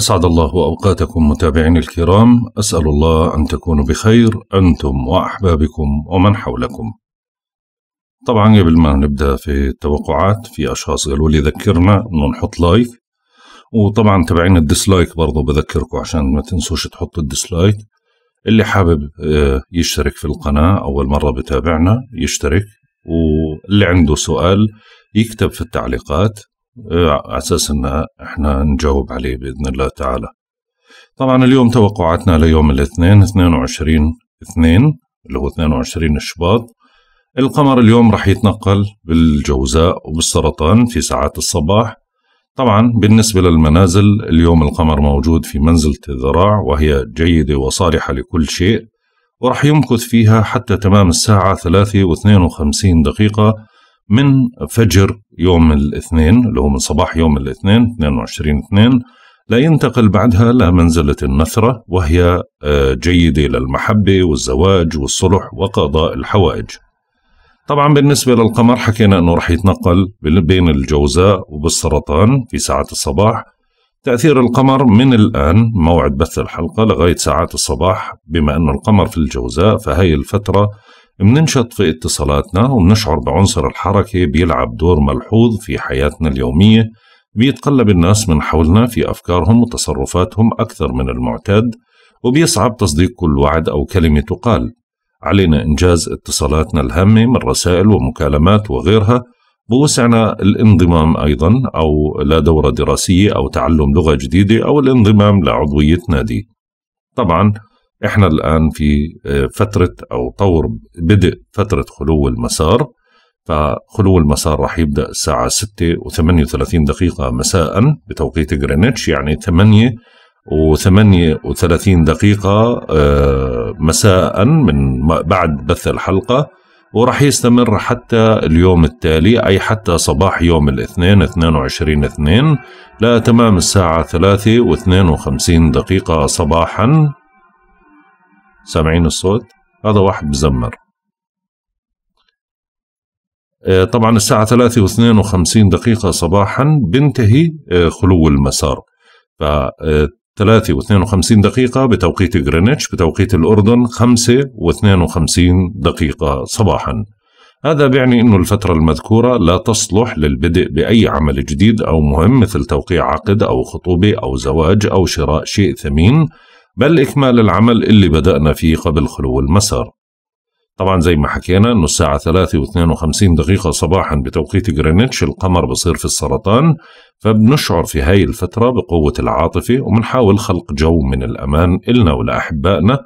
أسعد الله أوقاتكم متابعين الكرام أسأل الله أن تكونوا بخير أنتم وأحبابكم ومن حولكم طبعا قبل ما نبدأ في التوقعات في أشخاص قالوا لي ذكرنا أنه نحط لايك وطبعا تابعين الديسلايك برضو بذكركم عشان ما تنسوش تحطوا الديسلايك اللي حابب آه، يشترك في القناة أول مرة بتابعنا يشترك واللي عنده سؤال يكتب في التعليقات إيه، أساس أن إحنا نجاوب عليه بإذن الله تعالى طبعا اليوم توقعاتنا ليوم الاثنين 22 2 اللي هو 22 شباط القمر اليوم راح يتنقل بالجوزاء وبالسرطان في ساعات الصباح طبعا بالنسبة للمنازل اليوم القمر موجود في منزلة الذراع وهي جيدة وصالحة لكل شيء ورح يمكث فيها حتى تمام الساعة 3 و52 دقيقة من فجر يوم الاثنين اللي هو من صباح يوم الاثنين 22 2 لينتقل بعدها لمنزلة النثرة وهي آه، جيدة للمحبة والزواج والصلح وقضاء الحوائج طبعا بالنسبة للقمر حكينا أنه رح يتنقل بين الجوزاء وبالسرطان في ساعات الصباح تأثير القمر من الآن موعد بث الحلقة لغاية ساعات الصباح بما أن القمر في الجوزاء فهي الفترة مننشط في اتصالاتنا ومنشعر بعنصر الحركة بيلعب دور ملحوظ في حياتنا اليومية بيتقلب الناس من حولنا في أفكارهم وتصرفاتهم أكثر من المعتاد وبيصعب تصديق كل وعد أو كلمة تقال علينا إنجاز اتصالاتنا الهامة من رسائل ومكالمات وغيرها بوسعنا الانضمام أيضا أو لدورة دراسية أو تعلم لغة جديدة أو الانضمام لعضوية نادي طبعا احنا الان في آه، فتره او طور بدء فتره خلو المسار فخلو المسار راح يبدا الساعه 6 و38 دقيقه مساء بتوقيت جرينتش يعني 8 و38 دقيقة آه، مساء من بعد بث الحلقة وراح يستمر حتى اليوم التالي أي حتى صباح يوم الاثنين 22 2 لتمام الساعة 3 و52 دقيقة صباحا سامعين الصوت هذا واحد بزمر آه، طبعا الساعة ثلاثة واثنين وخمسين دقيقة صباحا بنتهي آه، خلو المسار ف 3 آه، و دقيقة بتوقيت غرينتش بتوقيت الأردن خمسة واثنين وخمسين دقيقة صباحا هذا بيعني أنه الفترة المذكورة لا تصلح للبدء بأي عمل جديد أو مهم مثل توقيع عقد أو خطوبة أو زواج أو شراء شيء ثمين بل إكمال العمل اللي بدأنا فيه قبل خلو المسار طبعا زي ما حكينا انه الساعة 3.52 دقيقة صباحا بتوقيت جرينتش القمر بصير في السرطان فبنشعر في هاي الفترة بقوة العاطفة وبنحاول خلق جو من الأمان إلنا ولأحبائنا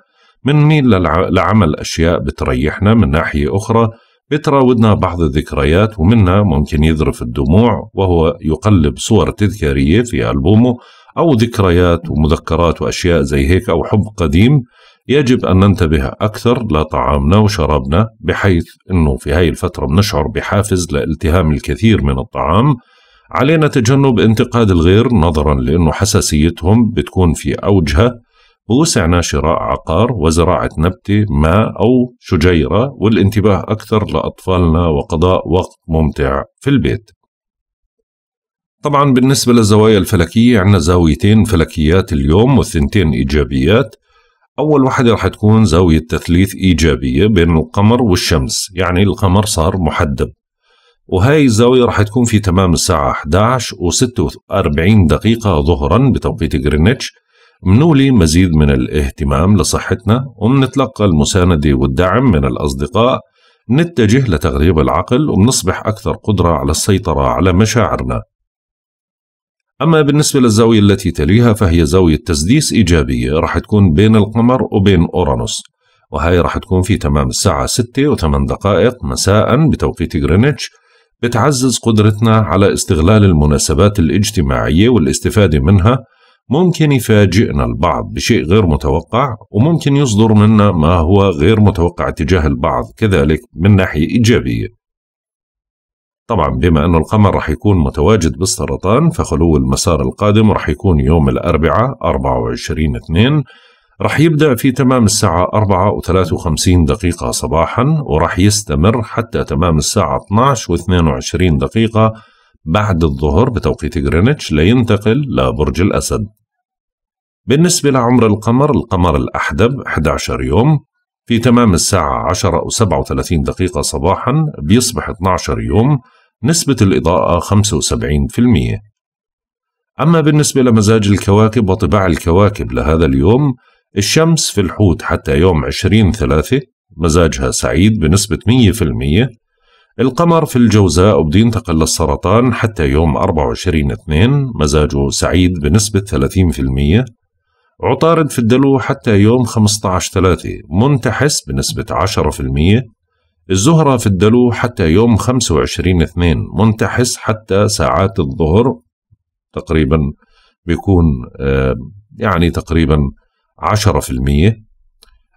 بنميل لعمل أشياء بتريحنا من ناحية أخرى بتراودنا بعض الذكريات ومنها ممكن يذرف الدموع وهو يقلب صور تذكارية في ألبومه أو ذكريات ومذكرات وأشياء زي هيك أو حب قديم يجب أن ننتبه أكثر لطعامنا وشرابنا بحيث أنه في هاي الفترة بنشعر بحافز لالتهام الكثير من الطعام علينا تجنب انتقاد الغير نظرا لأنه حساسيتهم بتكون في أوجها بوسعنا شراء عقار وزراعة نبتة ما أو شجيرة والانتباه أكثر لأطفالنا وقضاء وقت ممتع في البيت طبعا بالنسبة للزوايا الفلكية عندنا زاويتين فلكيات اليوم والثنتين إيجابيات أول واحدة رح تكون زاوية تثليث إيجابية بين القمر والشمس يعني القمر صار محدب وهاي الزاوية رح تكون في تمام الساعة 11 و46 دقيقة ظهرا بتوقيت غرينتش منولي مزيد من الاهتمام لصحتنا ومنتلقى المساندة والدعم من الأصدقاء نتجه لتغريب العقل ومنصبح أكثر قدرة على السيطرة على مشاعرنا أما بالنسبة للزاوية التي تليها فهي زاوية تسديس إيجابية راح تكون بين القمر وبين أورانوس وهي راح تكون في تمام الساعة 6 و8 دقائق مساء بتوقيت غرينتش بتعزز قدرتنا على استغلال المناسبات الاجتماعية والاستفادة منها ممكن يفاجئنا البعض بشيء غير متوقع وممكن يصدر منا ما هو غير متوقع تجاه البعض كذلك من ناحية إيجابية طبعا بما أن القمر رح يكون متواجد بالسرطان فخلو المسار القادم رح يكون يوم الأربعاء 24 2 رح يبدأ في تمام الساعة 4 و 53 دقيقة صباحا ورح يستمر حتى تمام الساعة 12 و 22 دقيقة بعد الظهر بتوقيت غرينتش لينتقل لبرج الأسد بالنسبة لعمر القمر القمر الأحدب 11 يوم في تمام الساعة 10 و 37 دقيقة صباحا بيصبح 12 يوم نسبة الإضاءة 75%. أما بالنسبة لمزاج الكواكب وطباع الكواكب لهذا اليوم الشمس في الحوت حتى يوم 20 ثلاثة مزاجها سعيد بنسبة 100% القمر في الجوزاء وبدينتقل للسرطان حتى يوم 24 2 مزاجه سعيد بنسبة 30% عطارد في الدلو حتى يوم 15 3 منتحس بنسبة 10% الزهرة في الدلو حتى يوم 25 2 منتحس حتى ساعات الظهر تقريبا بيكون آه، يعني تقريبا 10%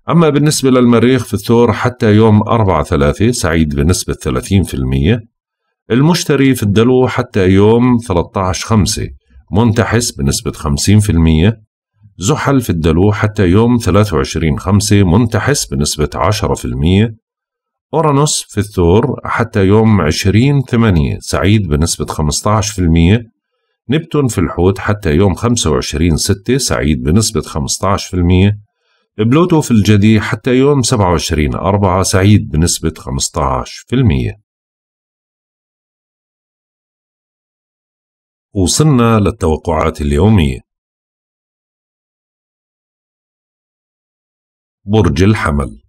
أما بالنسبة للمريخ في الثور حتى يوم 4 3 سعيد بنسبة 30% المشتري في الدلو حتى يوم 13 5 منتحس بنسبة 50% زحل في الدلو حتى يوم 23 5 منتحس بنسبة 10% أورانوس في الثور حتى يوم 20 8 سعيد بنسبة 15% نبتون في الحوت حتى يوم 25 6 سعيد بنسبة 15% بلوتو في الجدي حتى يوم 27 4 سعيد بنسبة 15% وصلنا للتوقعات اليومية برج الحمل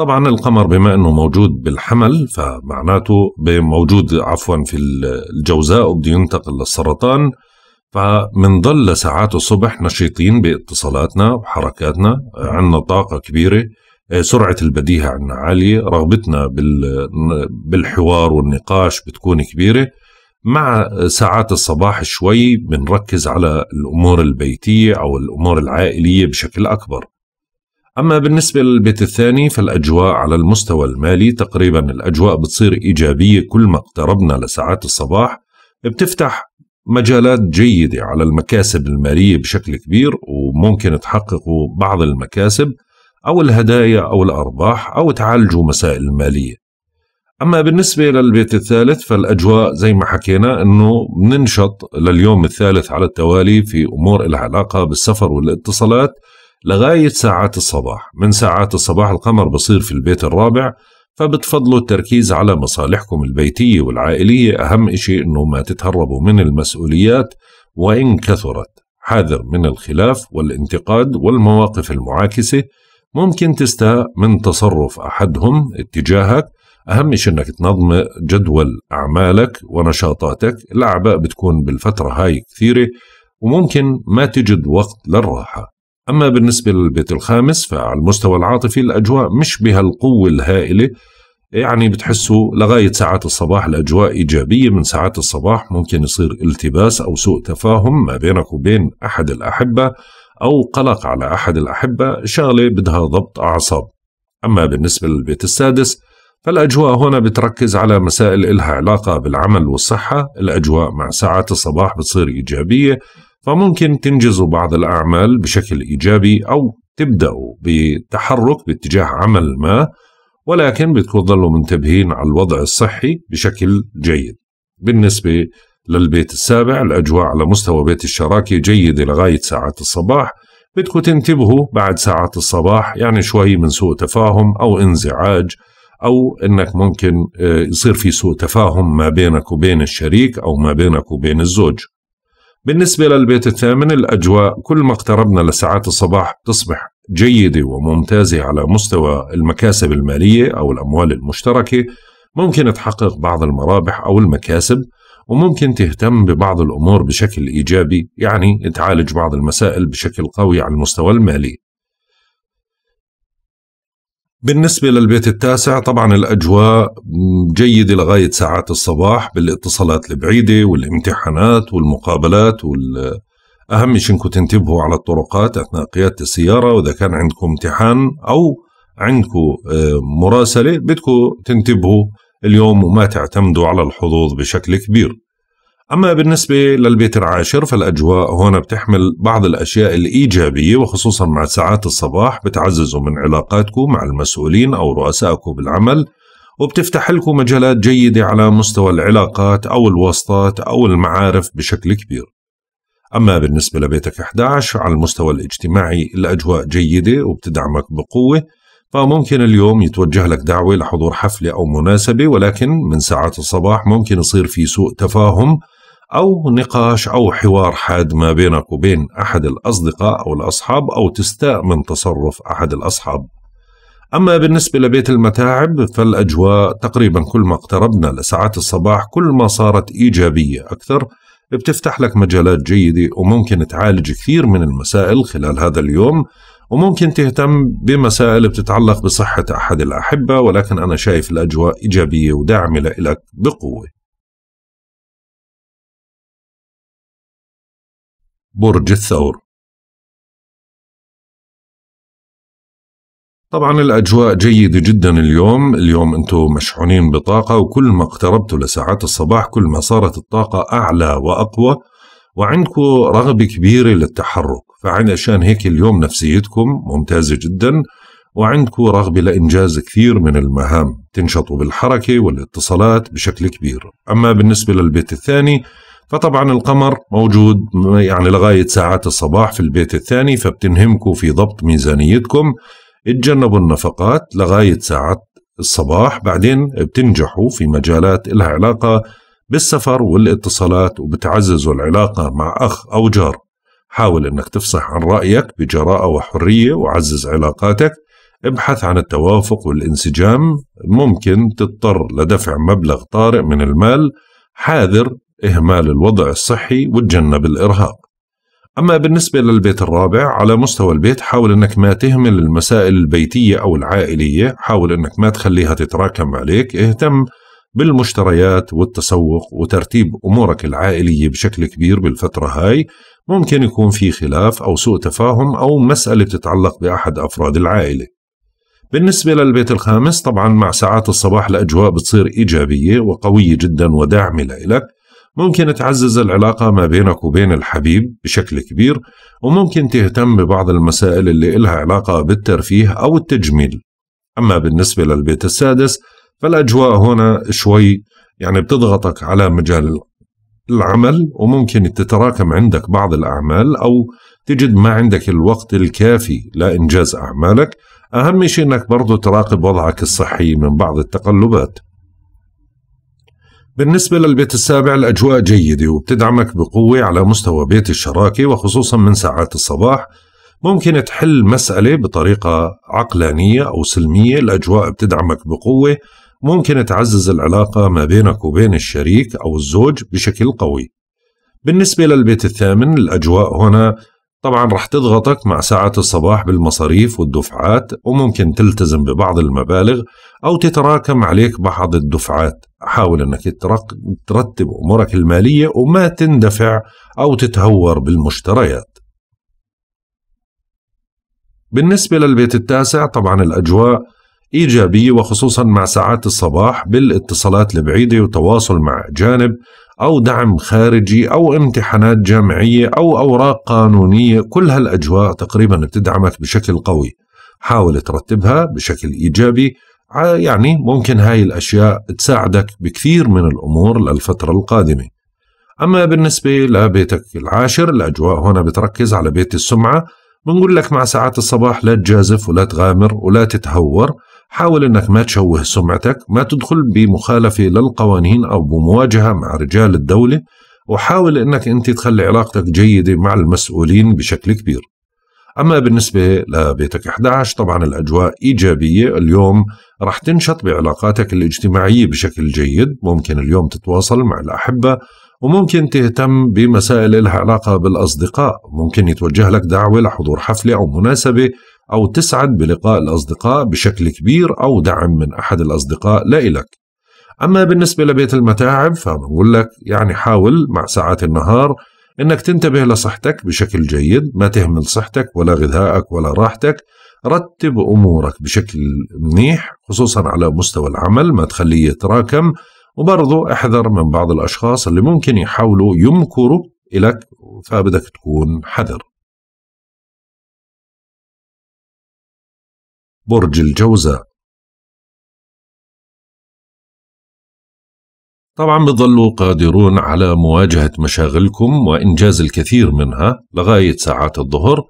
طبعا القمر بما انه موجود بالحمل فمعناته موجود عفوا في الجوزاء وبده ينتقل للسرطان فمنضل لساعات الصبح نشيطين باتصالاتنا وحركاتنا عندنا طاقة كبيرة سرعة البديهة عندنا عالية رغبتنا بالحوار والنقاش بتكون كبيرة مع ساعات الصباح شوي بنركز على الأمور البيتية أو الأمور العائلية بشكل أكبر أما بالنسبة للبيت الثاني فالأجواء على المستوى المالي تقريبا الأجواء بتصير إيجابية كل ما اقتربنا لساعات الصباح بتفتح مجالات جيدة على المكاسب المالية بشكل كبير وممكن تحققوا بعض المكاسب أو الهدايا أو الأرباح أو تعالجوا مسائل مالية أما بالنسبة للبيت الثالث فالأجواء زي ما حكينا أنه بننشط لليوم الثالث على التوالي في أمور العلاقة بالسفر والاتصالات لغاية ساعات الصباح من ساعات الصباح القمر بصير في البيت الرابع فبتفضلوا التركيز على مصالحكم البيتية والعائلية أهم إشي أنه ما تتهربوا من المسؤوليات وإن كثرت حاذر من الخلاف والانتقاد والمواقف المعاكسة ممكن تستاء من تصرف أحدهم اتجاهك أهم شيء أنك تنظم جدول أعمالك ونشاطاتك الأعباء بتكون بالفترة هاي كثيرة وممكن ما تجد وقت للراحة أما بالنسبة للبيت الخامس فعلى المستوى العاطفي الأجواء مش بهالقوة الهائلة يعني بتحسوا لغاية ساعات الصباح الأجواء إيجابية من ساعات الصباح ممكن يصير التباس أو سوء تفاهم ما بينك وبين أحد الأحبة أو قلق على أحد الأحبة شغلة بدها ضبط أعصاب أما بالنسبة للبيت السادس فالأجواء هنا بتركز على مسائل إلها علاقة بالعمل والصحة الأجواء مع ساعات الصباح بتصير إيجابية فممكن تنجزوا بعض الأعمال بشكل إيجابي أو تبدأوا بتحرك باتجاه عمل ما ولكن بتكون ظلوا منتبهين على الوضع الصحي بشكل جيد بالنسبة للبيت السابع الأجواء على مستوى بيت الشراكة جيدة لغاية ساعات الصباح بدكم تنتبهوا بعد ساعات الصباح يعني شوي من سوء تفاهم أو انزعاج أو أنك ممكن آه، يصير في سوء تفاهم ما بينك وبين الشريك أو ما بينك وبين الزوج بالنسبة للبيت الثامن الأجواء كل ما اقتربنا لساعات الصباح تصبح جيدة وممتازة على مستوى المكاسب المالية أو الأموال المشتركة ممكن تحقق بعض المرابح أو المكاسب وممكن تهتم ببعض الأمور بشكل إيجابي يعني تعالج بعض المسائل بشكل قوي على المستوى المالي بالنسبة للبيت التاسع طبعا الأجواء جيدة لغاية ساعات الصباح بالاتصالات البعيدة والامتحانات والمقابلات وال أهم شيء إنكم تنتبهوا على الطرقات أثناء قيادة السيارة وإذا كان عندكم امتحان أو عندكم آه، مراسلة بدكم تنتبهوا اليوم وما تعتمدوا على الحظوظ بشكل كبير أما بالنسبة للبيت العاشر فالأجواء هنا بتحمل بعض الأشياء الإيجابية وخصوصا مع ساعات الصباح بتعززوا من علاقاتكم مع المسؤولين أو رؤسائكم بالعمل وبتفتح لكم مجالات جيدة على مستوى العلاقات أو الواسطات أو المعارف بشكل كبير أما بالنسبة لبيتك 11 على المستوى الاجتماعي الأجواء جيدة وبتدعمك بقوة فممكن اليوم يتوجه لك دعوة لحضور حفلة أو مناسبة ولكن من ساعات الصباح ممكن يصير في سوء تفاهم أو نقاش أو حوار حاد ما بينك وبين أحد الأصدقاء أو الأصحاب أو تستاء من تصرف أحد الأصحاب أما بالنسبة لبيت المتاعب فالأجواء تقريبا كل ما اقتربنا لساعات الصباح كل ما صارت إيجابية أكثر بتفتح لك مجالات جيدة وممكن تعالج كثير من المسائل خلال هذا اليوم وممكن تهتم بمسائل بتتعلق بصحة أحد الأحبة ولكن أنا شايف الأجواء إيجابية وداعمة لك بقوة برج الثور طبعا الأجواء جيدة جدا اليوم اليوم أنتم مشحونين بطاقة وكل ما اقتربتوا لساعات الصباح كل ما صارت الطاقة أعلى وأقوى وعندكم رغبة كبيرة للتحرك فعشان هيك اليوم نفسيتكم ممتازة جدا وعندكم رغبة لإنجاز كثير من المهام تنشطوا بالحركة والاتصالات بشكل كبير أما بالنسبة للبيت الثاني فطبعا القمر موجود يعني لغاية ساعات الصباح في البيت الثاني فبتنهمكوا في ضبط ميزانيتكم اتجنبوا النفقات لغاية ساعات الصباح بعدين بتنجحوا في مجالات لها علاقة بالسفر والاتصالات وبتعززوا العلاقة مع أخ أو جار حاول أنك تفصح عن رأيك بجراءة وحرية وعزز علاقاتك ابحث عن التوافق والانسجام ممكن تضطر لدفع مبلغ طارئ من المال حاذر إهمال الوضع الصحي وتجنب الإرهاق أما بالنسبة للبيت الرابع على مستوى البيت حاول أنك ما تهمل المسائل البيتية أو العائلية حاول أنك ما تخليها تتراكم عليك اهتم بالمشتريات والتسوق وترتيب أمورك العائلية بشكل كبير بالفترة هاي ممكن يكون في خلاف أو سوء تفاهم أو مسألة بتتعلق بأحد أفراد العائلة بالنسبة للبيت الخامس طبعا مع ساعات الصباح الأجواء بتصير إيجابية وقوية جدا وداعمة لإلك ممكن تعزز العلاقة ما بينك وبين الحبيب بشكل كبير وممكن تهتم ببعض المسائل اللي إلها علاقة بالترفيه أو التجميل أما بالنسبة للبيت السادس فالأجواء هنا شوي يعني بتضغطك على مجال العمل وممكن تتراكم عندك بعض الأعمال أو تجد ما عندك الوقت الكافي لإنجاز أعمالك أهم شيء أنك برضو تراقب وضعك الصحي من بعض التقلبات بالنسبة للبيت السابع الأجواء جيدة وبتدعمك بقوة على مستوى بيت الشراكة وخصوصا من ساعات الصباح ممكن تحل مسألة بطريقة عقلانية أو سلمية الأجواء بتدعمك بقوة ممكن تعزز العلاقة ما بينك وبين الشريك أو الزوج بشكل قوي بالنسبة للبيت الثامن الأجواء هنا طبعا رح تضغطك مع ساعات الصباح بالمصاريف والدفعات وممكن تلتزم ببعض المبالغ أو تتراكم عليك بعض الدفعات حاول أنك ترتب أمورك المالية وما تندفع أو تتهور بالمشتريات بالنسبة للبيت التاسع طبعا الأجواء إيجابية وخصوصا مع ساعات الصباح بالاتصالات البعيدة وتواصل مع أجانب أو دعم خارجي أو امتحانات جامعية أو أوراق قانونية كل هالأجواء تقريبا بتدعمك بشكل قوي حاول ترتبها بشكل إيجابي يعني ممكن هاي الأشياء تساعدك بكثير من الأمور للفترة القادمة أما بالنسبة لبيتك العاشر الأجواء هنا بتركز على بيت السمعة بنقول لك مع ساعات الصباح لا تجازف ولا تغامر ولا تتهور حاول أنك ما تشوه سمعتك ما تدخل بمخالفة للقوانين أو بمواجهة مع رجال الدولة وحاول أنك أنت تخلي علاقتك جيدة مع المسؤولين بشكل كبير أما بالنسبة لبيتك 11 طبعا الأجواء إيجابية اليوم رح تنشط بعلاقاتك الاجتماعية بشكل جيد ممكن اليوم تتواصل مع الأحبة وممكن تهتم بمسائل لها علاقة بالأصدقاء ممكن يتوجه لك دعوة لحضور حفلة أو مناسبة أو تسعد بلقاء الأصدقاء بشكل كبير أو دعم من أحد الأصدقاء لإلك أما بالنسبة لبيت المتاعب فبقول لك يعني حاول مع ساعات النهار إنك تنتبه لصحتك بشكل جيد ما تهمل صحتك ولا غذائك ولا راحتك رتب أمورك بشكل منيح خصوصا على مستوى العمل ما تخليه يتراكم وبرضه احذر من بعض الأشخاص اللي ممكن يحاولوا يمكروا إلك فبدك تكون حذر برج الجوزاء طبعا بتظلوا قادرون على مواجهة مشاغلكم وإنجاز الكثير منها لغاية ساعات الظهر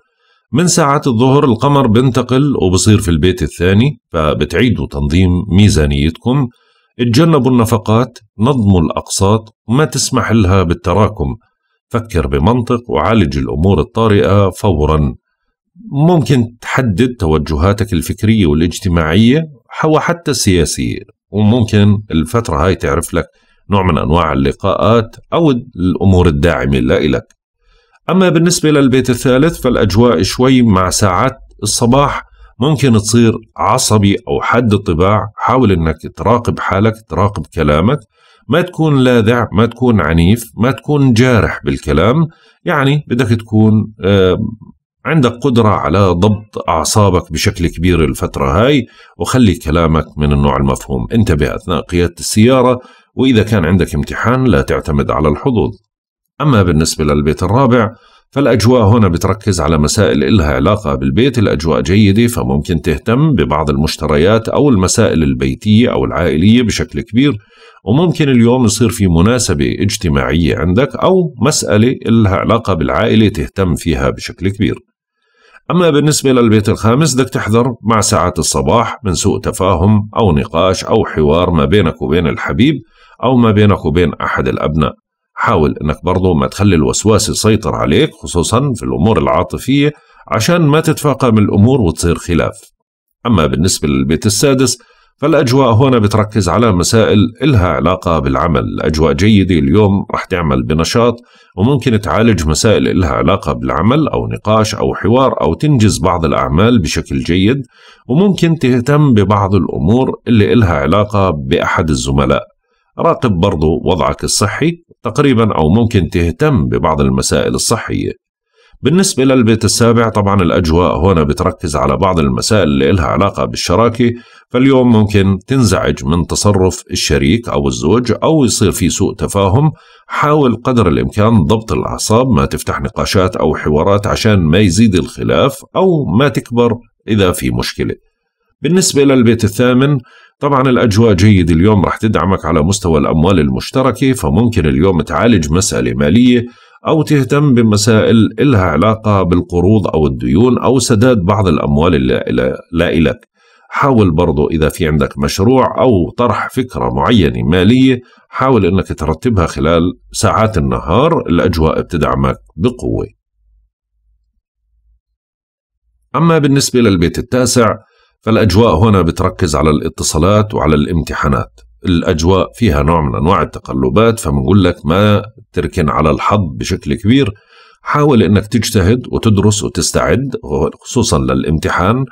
من ساعات الظهر القمر بنتقل وبصير في البيت الثاني فبتعيدوا تنظيم ميزانيتكم اتجنبوا النفقات نظموا الأقساط وما تسمح لها بالتراكم فكر بمنطق وعالج الأمور الطارئة فورا ممكن تحدد توجهاتك الفكرية والاجتماعية وحتى السياسية وممكن الفترة هاي تعرف لك نوع من أنواع اللقاءات أو الأمور الداعمة لإلك أما بالنسبة للبيت الثالث فالأجواء شوي مع ساعات الصباح ممكن تصير عصبي أو حد الطباع حاول أنك تراقب حالك تراقب كلامك ما تكون لاذع ما تكون عنيف ما تكون جارح بالكلام يعني بدك تكون آه، عندك قدرة على ضبط أعصابك بشكل كبير الفترة هاي وخلي كلامك من النوع المفهوم انتبه أثناء قيادة السيارة وإذا كان عندك امتحان لا تعتمد على الحظوظ أما بالنسبة للبيت الرابع فالأجواء هنا بتركز على مسائل إلها علاقة بالبيت الأجواء جيدة فممكن تهتم ببعض المشتريات أو المسائل البيتية أو العائلية بشكل كبير وممكن اليوم يصير في مناسبة اجتماعية عندك أو مسألة إلها علاقة بالعائلة تهتم فيها بشكل كبير أما بالنسبة للبيت الخامس بدك تحذر مع ساعات الصباح من سوء تفاهم أو نقاش أو حوار ما بينك وبين الحبيب أو ما بينك وبين أحد الأبناء حاول أنك برضو ما تخلي الوسواس يسيطر عليك خصوصا في الأمور العاطفية عشان ما تتفاقم الأمور وتصير خلاف أما بالنسبة للبيت السادس فالأجواء هنا بتركز على مسائل إلها علاقة بالعمل الأجواء جيدة اليوم رح تعمل بنشاط وممكن تعالج مسائل إلها علاقة بالعمل أو نقاش أو حوار أو تنجز بعض الأعمال بشكل جيد وممكن تهتم ببعض الأمور اللي إلها علاقة بأحد الزملاء راقب برضو وضعك الصحي تقريبا أو ممكن تهتم ببعض المسائل الصحية بالنسبة للبيت السابع طبعا الأجواء هنا بتركز على بعض المسائل اللي لها علاقة بالشراكة فاليوم ممكن تنزعج من تصرف الشريك أو الزوج أو يصير في سوء تفاهم حاول قدر الإمكان ضبط الأعصاب ما تفتح نقاشات أو حوارات عشان ما يزيد الخلاف أو ما تكبر إذا في مشكلة بالنسبة للبيت الثامن طبعا الأجواء جيد اليوم رح تدعمك على مستوى الأموال المشتركة فممكن اليوم تعالج مسألة مالية أو تهتم بمسائل إلها علاقة بالقروض أو الديون أو سداد بعض الأموال اللي لا إلك حاول برضو إذا في عندك مشروع أو طرح فكرة معينة مالية حاول أنك ترتبها خلال ساعات النهار الأجواء بتدعمك بقوة أما بالنسبة للبيت التاسع فالأجواء هنا بتركز على الاتصالات وعلى الامتحانات الاجواء فيها نوع من انواع التقلبات فبنقول لك ما تركن على الحظ بشكل كبير حاول انك تجتهد وتدرس وتستعد خصوصا للامتحان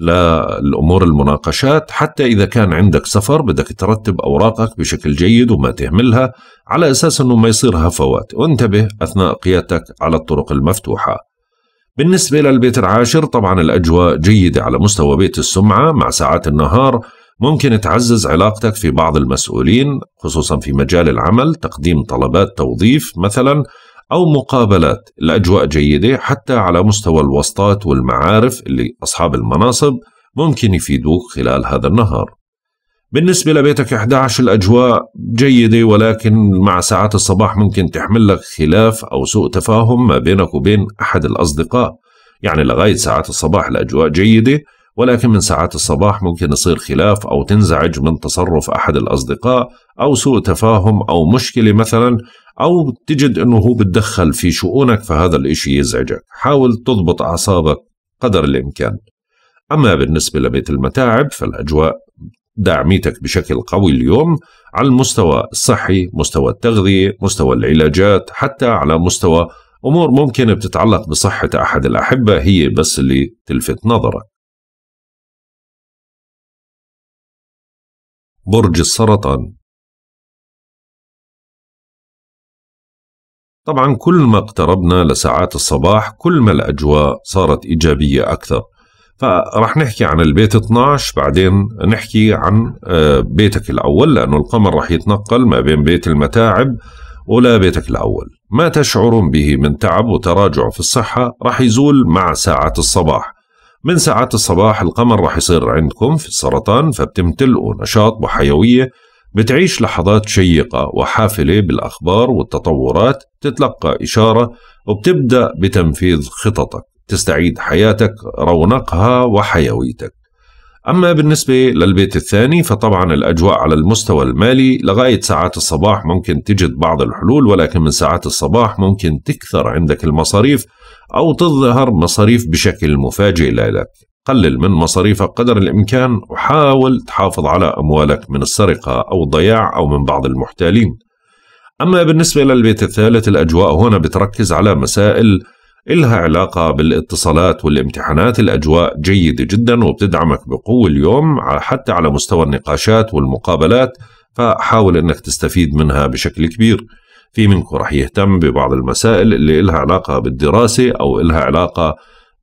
للامور المناقشات حتى اذا كان عندك سفر بدك ترتب اوراقك بشكل جيد وما تهملها على اساس انه ما يصير هفوات وانتبه اثناء قيادتك على الطرق المفتوحه. بالنسبه للبيت العاشر طبعا الاجواء جيده على مستوى بيت السمعه مع ساعات النهار ممكن تعزز علاقتك في بعض المسؤولين خصوصا في مجال العمل تقديم طلبات توظيف مثلا أو مقابلات الأجواء جيدة حتى على مستوى الوسطات والمعارف اللي أصحاب المناصب ممكن يفيدوك خلال هذا النهار بالنسبة لبيتك 11 الأجواء جيدة ولكن مع ساعات الصباح ممكن تحمل لك خلاف أو سوء تفاهم ما بينك وبين أحد الأصدقاء يعني لغاية ساعات الصباح الأجواء جيدة ولكن من ساعات الصباح ممكن يصير خلاف أو تنزعج من تصرف أحد الأصدقاء أو سوء تفاهم أو مشكلة مثلا أو تجد أنه هو بتدخل في شؤونك فهذا الإشي يزعجك حاول تضبط أعصابك قدر الإمكان أما بالنسبة لبيت المتاعب فالأجواء داعميتك بشكل قوي اليوم على المستوى الصحي مستوى التغذية مستوى العلاجات حتى على مستوى أمور ممكن بتتعلق بصحة أحد الأحبة هي بس اللي تلفت نظرك برج السرطان طبعا كل ما اقتربنا لساعات الصباح كل ما الأجواء صارت إيجابية أكثر فرح نحكي عن البيت 12 بعدين نحكي عن آه، بيتك الأول لأنه القمر رح يتنقل ما بين بيت المتاعب ولا بيتك الأول ما تشعرون به من تعب وتراجع في الصحة رح يزول مع ساعات الصباح من ساعات الصباح القمر راح يصير عندكم في السرطان فبتمتلئوا نشاط وحيوية بتعيش لحظات شيقة وحافلة بالأخبار والتطورات تتلقى إشارة وبتبدأ بتنفيذ خططك تستعيد حياتك رونقها وحيويتك أما بالنسبة للبيت الثاني فطبعا الأجواء على المستوى المالي لغاية ساعات الصباح ممكن تجد بعض الحلول ولكن من ساعات الصباح ممكن تكثر عندك المصاريف أو تظهر مصاريف بشكل مفاجئ لك قلل من مصاريفك قدر الإمكان وحاول تحافظ على أموالك من السرقة أو الضياع أو من بعض المحتالين أما بالنسبة للبيت الثالث الأجواء هنا بتركز على مسائل إلها علاقة بالاتصالات والامتحانات الأجواء جيدة جدا وبتدعمك بقوة اليوم حتى على مستوى النقاشات والمقابلات فحاول أنك تستفيد منها بشكل كبير في منكم رح يهتم ببعض المسائل اللي إلها علاقة بالدراسة أو إلها علاقة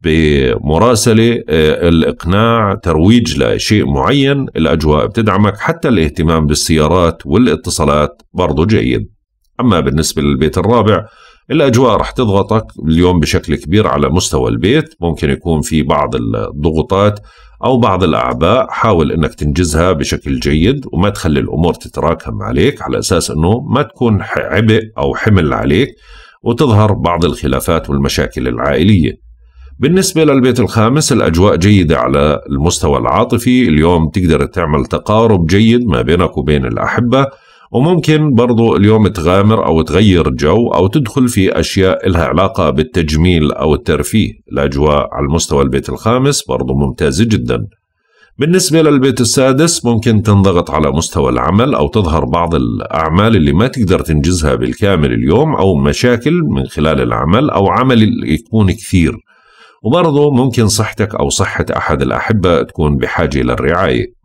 بمراسلة آه، الإقناع ترويج لشيء معين الأجواء بتدعمك حتى الاهتمام بالسيارات والاتصالات برضو جيد أما بالنسبة للبيت الرابع الاجواء رح تضغطك اليوم بشكل كبير على مستوى البيت ممكن يكون في بعض الضغوطات او بعض الاعباء حاول انك تنجزها بشكل جيد وما تخلي الامور تتراكم عليك على اساس انه ما تكون عبء او حمل عليك وتظهر بعض الخلافات والمشاكل العائليه بالنسبة للبيت الخامس الأجواء جيدة على المستوى العاطفي اليوم تقدر تعمل تقارب جيد ما بينك وبين الأحبة وممكن برضو اليوم تغامر أو تغير جو أو تدخل في أشياء لها علاقة بالتجميل أو الترفيه الأجواء على المستوى البيت الخامس برضو ممتازة جدا بالنسبة للبيت السادس ممكن تنضغط على مستوى العمل أو تظهر بعض الأعمال اللي ما تقدر تنجزها بالكامل اليوم أو مشاكل من خلال العمل أو عمل يكون كثير وبرضه ممكن صحتك أو صحة أحد الأحبة تكون بحاجة للرعاية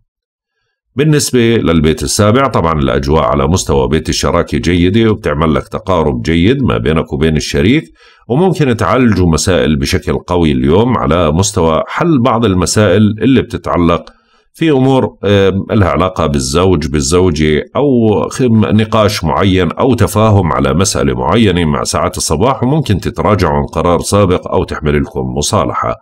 بالنسبة للبيت السابع طبعا الأجواء على مستوى بيت الشراكة جيدة وبتعمل لك تقارب جيد ما بينك وبين الشريك وممكن تعالجوا مسائل بشكل قوي اليوم على مستوى حل بعض المسائل اللي بتتعلق في أمور لها علاقة بالزوج بالزوجة أو نقاش معين أو تفاهم على مسألة معينة مع ساعات الصباح وممكن تتراجعوا عن قرار سابق أو تحمل لكم مصالحة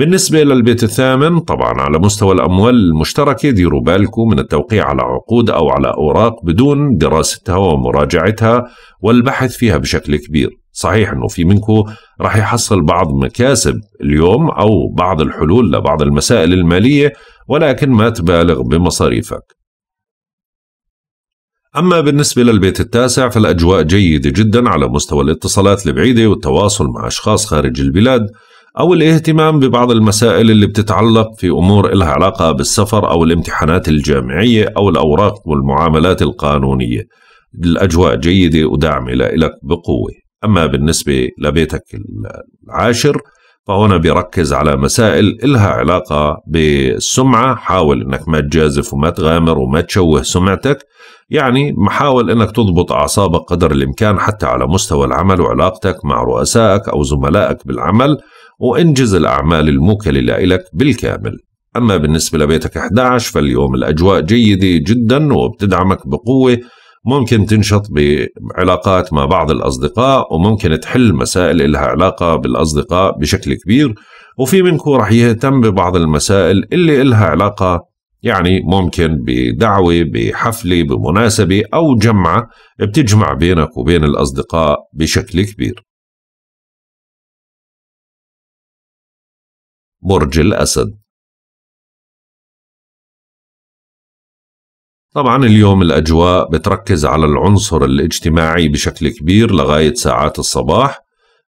بالنسبة للبيت الثامن طبعا على مستوى الأموال المشتركة ديروا بالكم من التوقيع على عقود أو على أوراق بدون دراستها ومراجعتها والبحث فيها بشكل كبير صحيح أنه في منكم راح يحصل بعض مكاسب اليوم أو بعض الحلول لبعض المسائل المالية ولكن ما تبالغ بمصاريفك أما بالنسبة للبيت التاسع فالأجواء جيدة جدا على مستوى الاتصالات البعيدة والتواصل مع أشخاص خارج البلاد أو الاهتمام ببعض المسائل اللي بتتعلق في أمور إلها علاقة بالسفر أو الامتحانات الجامعية أو الأوراق والمعاملات القانونية الأجواء جيدة وداعمة لك بقوة أما بالنسبة لبيتك العاشر فهنا بيركز على مسائل إلها علاقة بالسمعة حاول أنك ما تجازف وما تغامر وما تشوه سمعتك يعني محاول أنك تضبط أعصابك قدر الإمكان حتى على مستوى العمل وعلاقتك مع رؤسائك أو زملائك بالعمل وانجز الأعمال الموكلة لك بالكامل أما بالنسبة لبيتك 11 فاليوم الأجواء جيدة جدا وبتدعمك بقوة ممكن تنشط بعلاقات مع بعض الأصدقاء وممكن تحل مسائل إلها علاقة بالأصدقاء بشكل كبير وفي منكم رح يهتم ببعض المسائل اللي إلها علاقة يعني ممكن بدعوة بحفلة بمناسبة أو جمعة بتجمع بينك وبين الأصدقاء بشكل كبير برج الأسد طبعا اليوم الأجواء بتركز على العنصر الاجتماعي بشكل كبير لغاية ساعات الصباح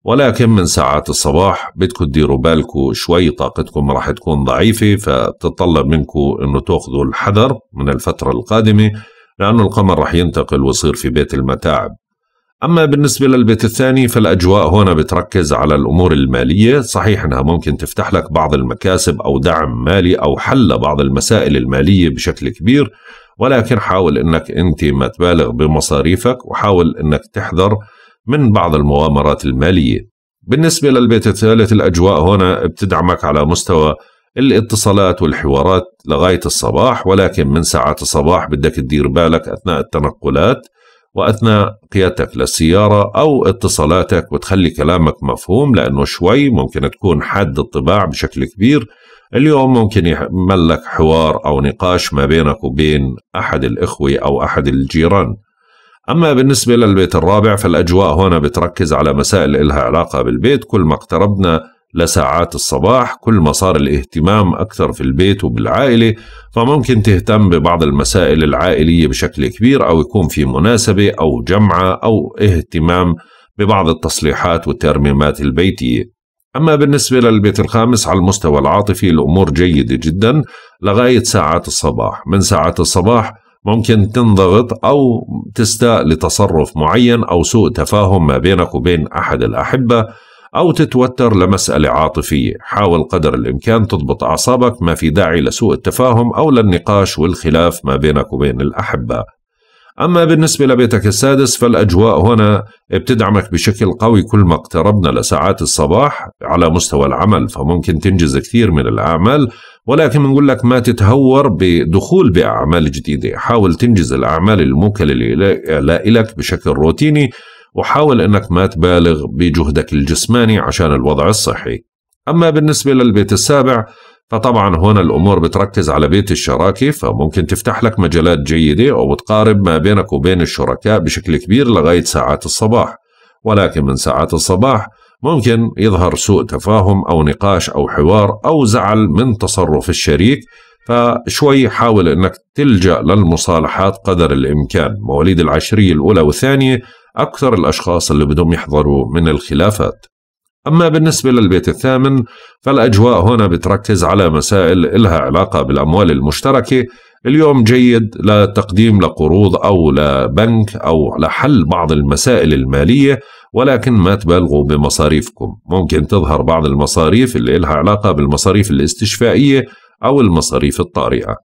ولكن من ساعات الصباح بدكم تديروا بالكم شوي طاقتكم راح تكون ضعيفة فتطلب منكم أنه تأخذوا الحذر من الفترة القادمة لأنه القمر راح ينتقل ويصير في بيت المتاعب أما بالنسبة للبيت الثاني فالأجواء هنا بتركز على الأمور المالية صحيح أنها ممكن تفتح لك بعض المكاسب أو دعم مالي أو حل بعض المسائل المالية بشكل كبير ولكن حاول أنك أنت ما تبالغ بمصاريفك وحاول أنك تحذر من بعض المغامرات المالية بالنسبة للبيت الثالث الأجواء هنا بتدعمك على مستوى الاتصالات والحوارات لغاية الصباح ولكن من ساعات الصباح بدك تدير بالك أثناء التنقلات واثناء قيادتك للسياره او اتصالاتك وتخلي كلامك مفهوم لانه شوي ممكن تكون حد الطباع بشكل كبير اليوم ممكن يعمل لك حوار او نقاش ما بينك وبين احد الاخوه او احد الجيران أما بالنسبة للبيت الرابع فالأجواء هنا بتركز على مسائل إلها علاقة بالبيت كل ما اقتربنا لساعات الصباح كل ما صار الاهتمام أكثر في البيت وبالعائلة فممكن تهتم ببعض المسائل العائلية بشكل كبير أو يكون في مناسبة أو جمعة أو اهتمام ببعض التصليحات والترميمات البيتية أما بالنسبة للبيت الخامس على المستوى العاطفي الأمور جيدة جدا لغاية ساعات الصباح من ساعات الصباح ممكن تنضغط أو تستاء لتصرف معين أو سوء تفاهم ما بينك وبين أحد الأحبة أو تتوتر لمسألة عاطفية حاول قدر الإمكان تضبط أعصابك ما في داعي لسوء التفاهم أو للنقاش والخلاف ما بينك وبين الأحبة أما بالنسبة لبيتك السادس فالأجواء هنا بتدعمك بشكل قوي كل ما اقتربنا لساعات الصباح على مستوى العمل فممكن تنجز كثير من الأعمال ولكن بنقول لك ما تتهور بدخول بأعمال جديدة حاول تنجز الأعمال الموكلة لإلك بشكل روتيني وحاول أنك ما تبالغ بجهدك الجسماني عشان الوضع الصحي أما بالنسبة للبيت السابع فطبعا هنا الأمور بتركز على بيت الشراكة فممكن تفتح لك مجالات جيدة أو تقارب ما بينك وبين الشركاء بشكل كبير لغاية ساعات الصباح ولكن من ساعات الصباح ممكن يظهر سوء تفاهم أو نقاش أو حوار أو زعل من تصرف الشريك فشوي حاول أنك تلجأ للمصالحات قدر الإمكان مواليد العشرية الأولى والثانية أكثر الأشخاص اللي بدهم يحضروا من الخلافات أما بالنسبة للبيت الثامن فالأجواء هنا بتركز على مسائل إلها علاقة بالأموال المشتركة اليوم جيد لتقديم لقروض أو لبنك أو لحل بعض المسائل المالية ولكن ما تبالغوا بمصاريفكم ممكن تظهر بعض المصاريف اللي إلها علاقة بالمصاريف الاستشفائية أو المصاريف الطارئة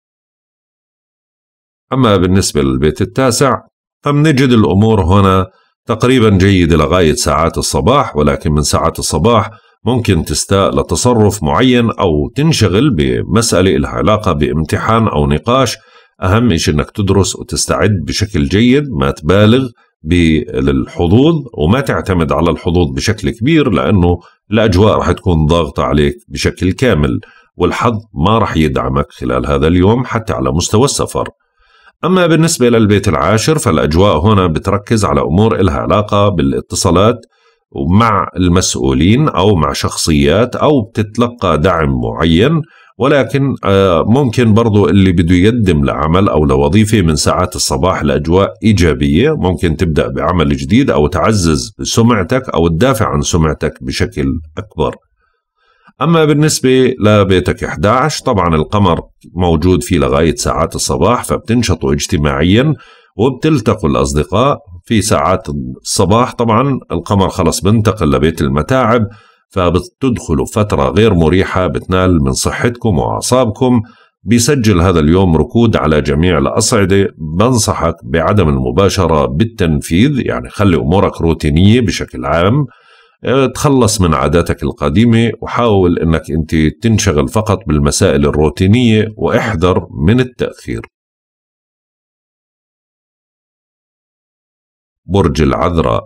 أما بالنسبة للبيت التاسع فبنجد الأمور هنا تقريبا جيدة لغاية ساعات الصباح ولكن من ساعات الصباح ممكن تستاء لتصرف معين أو تنشغل بمسألة لها علاقة بامتحان أو نقاش أهم شيء أنك تدرس وتستعد بشكل جيد ما تبالغ بالحظوظ وما تعتمد على الحظوظ بشكل كبير لأنه الأجواء رح تكون ضاغطة عليك بشكل كامل والحظ ما رح يدعمك خلال هذا اليوم حتى على مستوى السفر أما بالنسبة للبيت العاشر فالأجواء هنا بتركز على أمور إلها علاقة بالاتصالات مع المسؤولين أو مع شخصيات أو بتتلقى دعم معين ولكن آه، ممكن برضو اللي بده يقدم لعمل أو لوظيفة من ساعات الصباح الأجواء إيجابية ممكن تبدأ بعمل جديد أو تعزز سمعتك أو تدافع عن سمعتك بشكل أكبر أما بالنسبة لبيتك 11 طبعا القمر موجود فيه لغاية ساعات الصباح فبتنشطوا اجتماعيا وبتلتقوا الأصدقاء في ساعات الصباح طبعا القمر خلص بنتقل لبيت المتاعب فبتدخلوا فترة غير مريحة بتنال من صحتكم وأعصابكم بيسجل هذا اليوم ركود على جميع الأصعدة بنصحك بعدم المباشرة بالتنفيذ يعني خلي أمورك روتينية بشكل عام آه، تخلص من عاداتك القديمة وحاول أنك أنت تنشغل فقط بالمسائل الروتينية واحذر من التأخير برج العذراء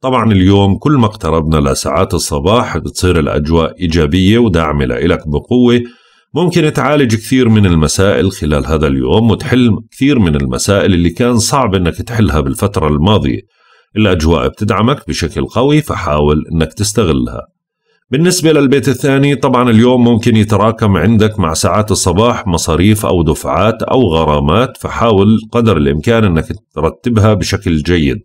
طبعا اليوم كل ما اقتربنا لساعات الصباح بتصير الأجواء إيجابية وداعمة لإلك بقوة ممكن تعالج كثير من المسائل خلال هذا اليوم وتحل كثير من المسائل اللي كان صعب انك تحلها بالفترة الماضية الأجواء بتدعمك بشكل قوي فحاول انك تستغلها بالنسبة للبيت الثاني طبعا اليوم ممكن يتراكم عندك مع ساعات الصباح مصاريف أو دفعات أو غرامات فحاول قدر الإمكان أنك ترتبها بشكل جيد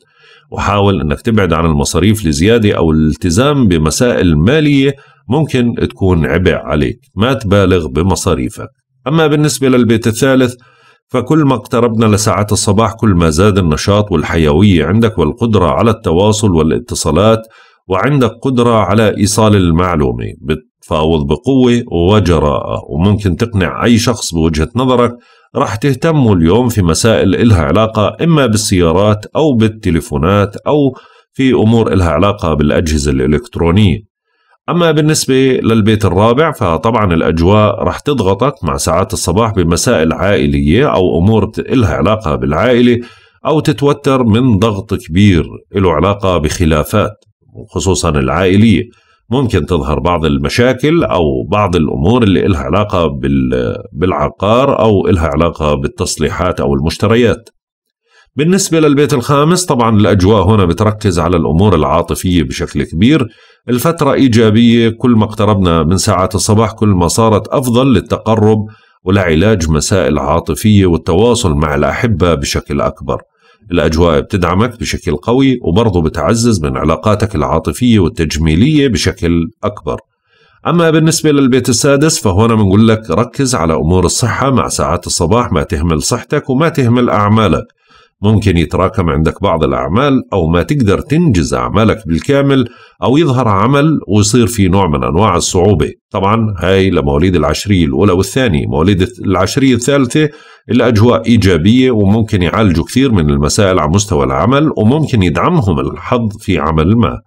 وحاول أنك تبعد عن المصاريف لزيادة أو الالتزام بمسائل مالية ممكن تكون عبء عليك ما تبالغ بمصاريفك أما بالنسبة للبيت الثالث فكل ما اقتربنا لساعات الصباح كل ما زاد النشاط والحيوية عندك والقدرة على التواصل والاتصالات وعندك قدرة على إيصال المعلومة بتفاوض بقوة وجراءة وممكن تقنع أي شخص بوجهة نظرك رح تهتموا اليوم في مسائل إلها علاقة إما بالسيارات أو بالتليفونات أو في أمور إلها علاقة بالأجهزة الإلكترونية أما بالنسبة للبيت الرابع فطبعا الأجواء رح تضغطك مع ساعات الصباح بمسائل عائلية أو أمور لها علاقة بالعائلة أو تتوتر من ضغط كبير له علاقة بخلافات خصوصا العائلية ممكن تظهر بعض المشاكل أو بعض الأمور اللي إلها علاقة بالعقار أو إلها علاقة بالتصليحات أو المشتريات بالنسبة للبيت الخامس طبعا الأجواء هنا بتركز على الأمور العاطفية بشكل كبير الفترة إيجابية كل ما اقتربنا من ساعات الصباح كل ما صارت أفضل للتقرب ولعلاج مسائل عاطفية والتواصل مع الأحبة بشكل أكبر الأجواء بتدعمك بشكل قوي وبرضه بتعزز من علاقاتك العاطفية والتجميلية بشكل أكبر أما بالنسبة للبيت السادس فهنا بنقول لك ركز على أمور الصحة مع ساعات الصباح ما تهمل صحتك وما تهمل أعمالك ممكن يتراكم عندك بعض الأعمال أو ما تقدر تنجز أعمالك بالكامل أو يظهر عمل ويصير في نوع من أنواع الصعوبة طبعا هاي لمواليد العشرية الأولى والثانية مواليد العشرية الثالثة الأجواء إيجابية وممكن يعالجوا كثير من المسائل على مستوى العمل وممكن يدعمهم الحظ في عمل ما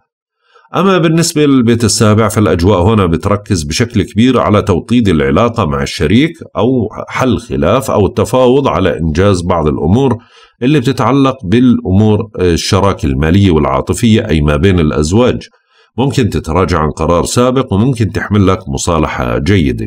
أما بالنسبة للبيت السابع فالأجواء هنا بتركز بشكل كبير على توطيد العلاقة مع الشريك أو حل خلاف أو التفاوض على إنجاز بعض الأمور اللي بتتعلق بالأمور آه، الشراكة المالية والعاطفية أي ما بين الأزواج ممكن تتراجع عن قرار سابق وممكن تحمل لك مصالحة جيدة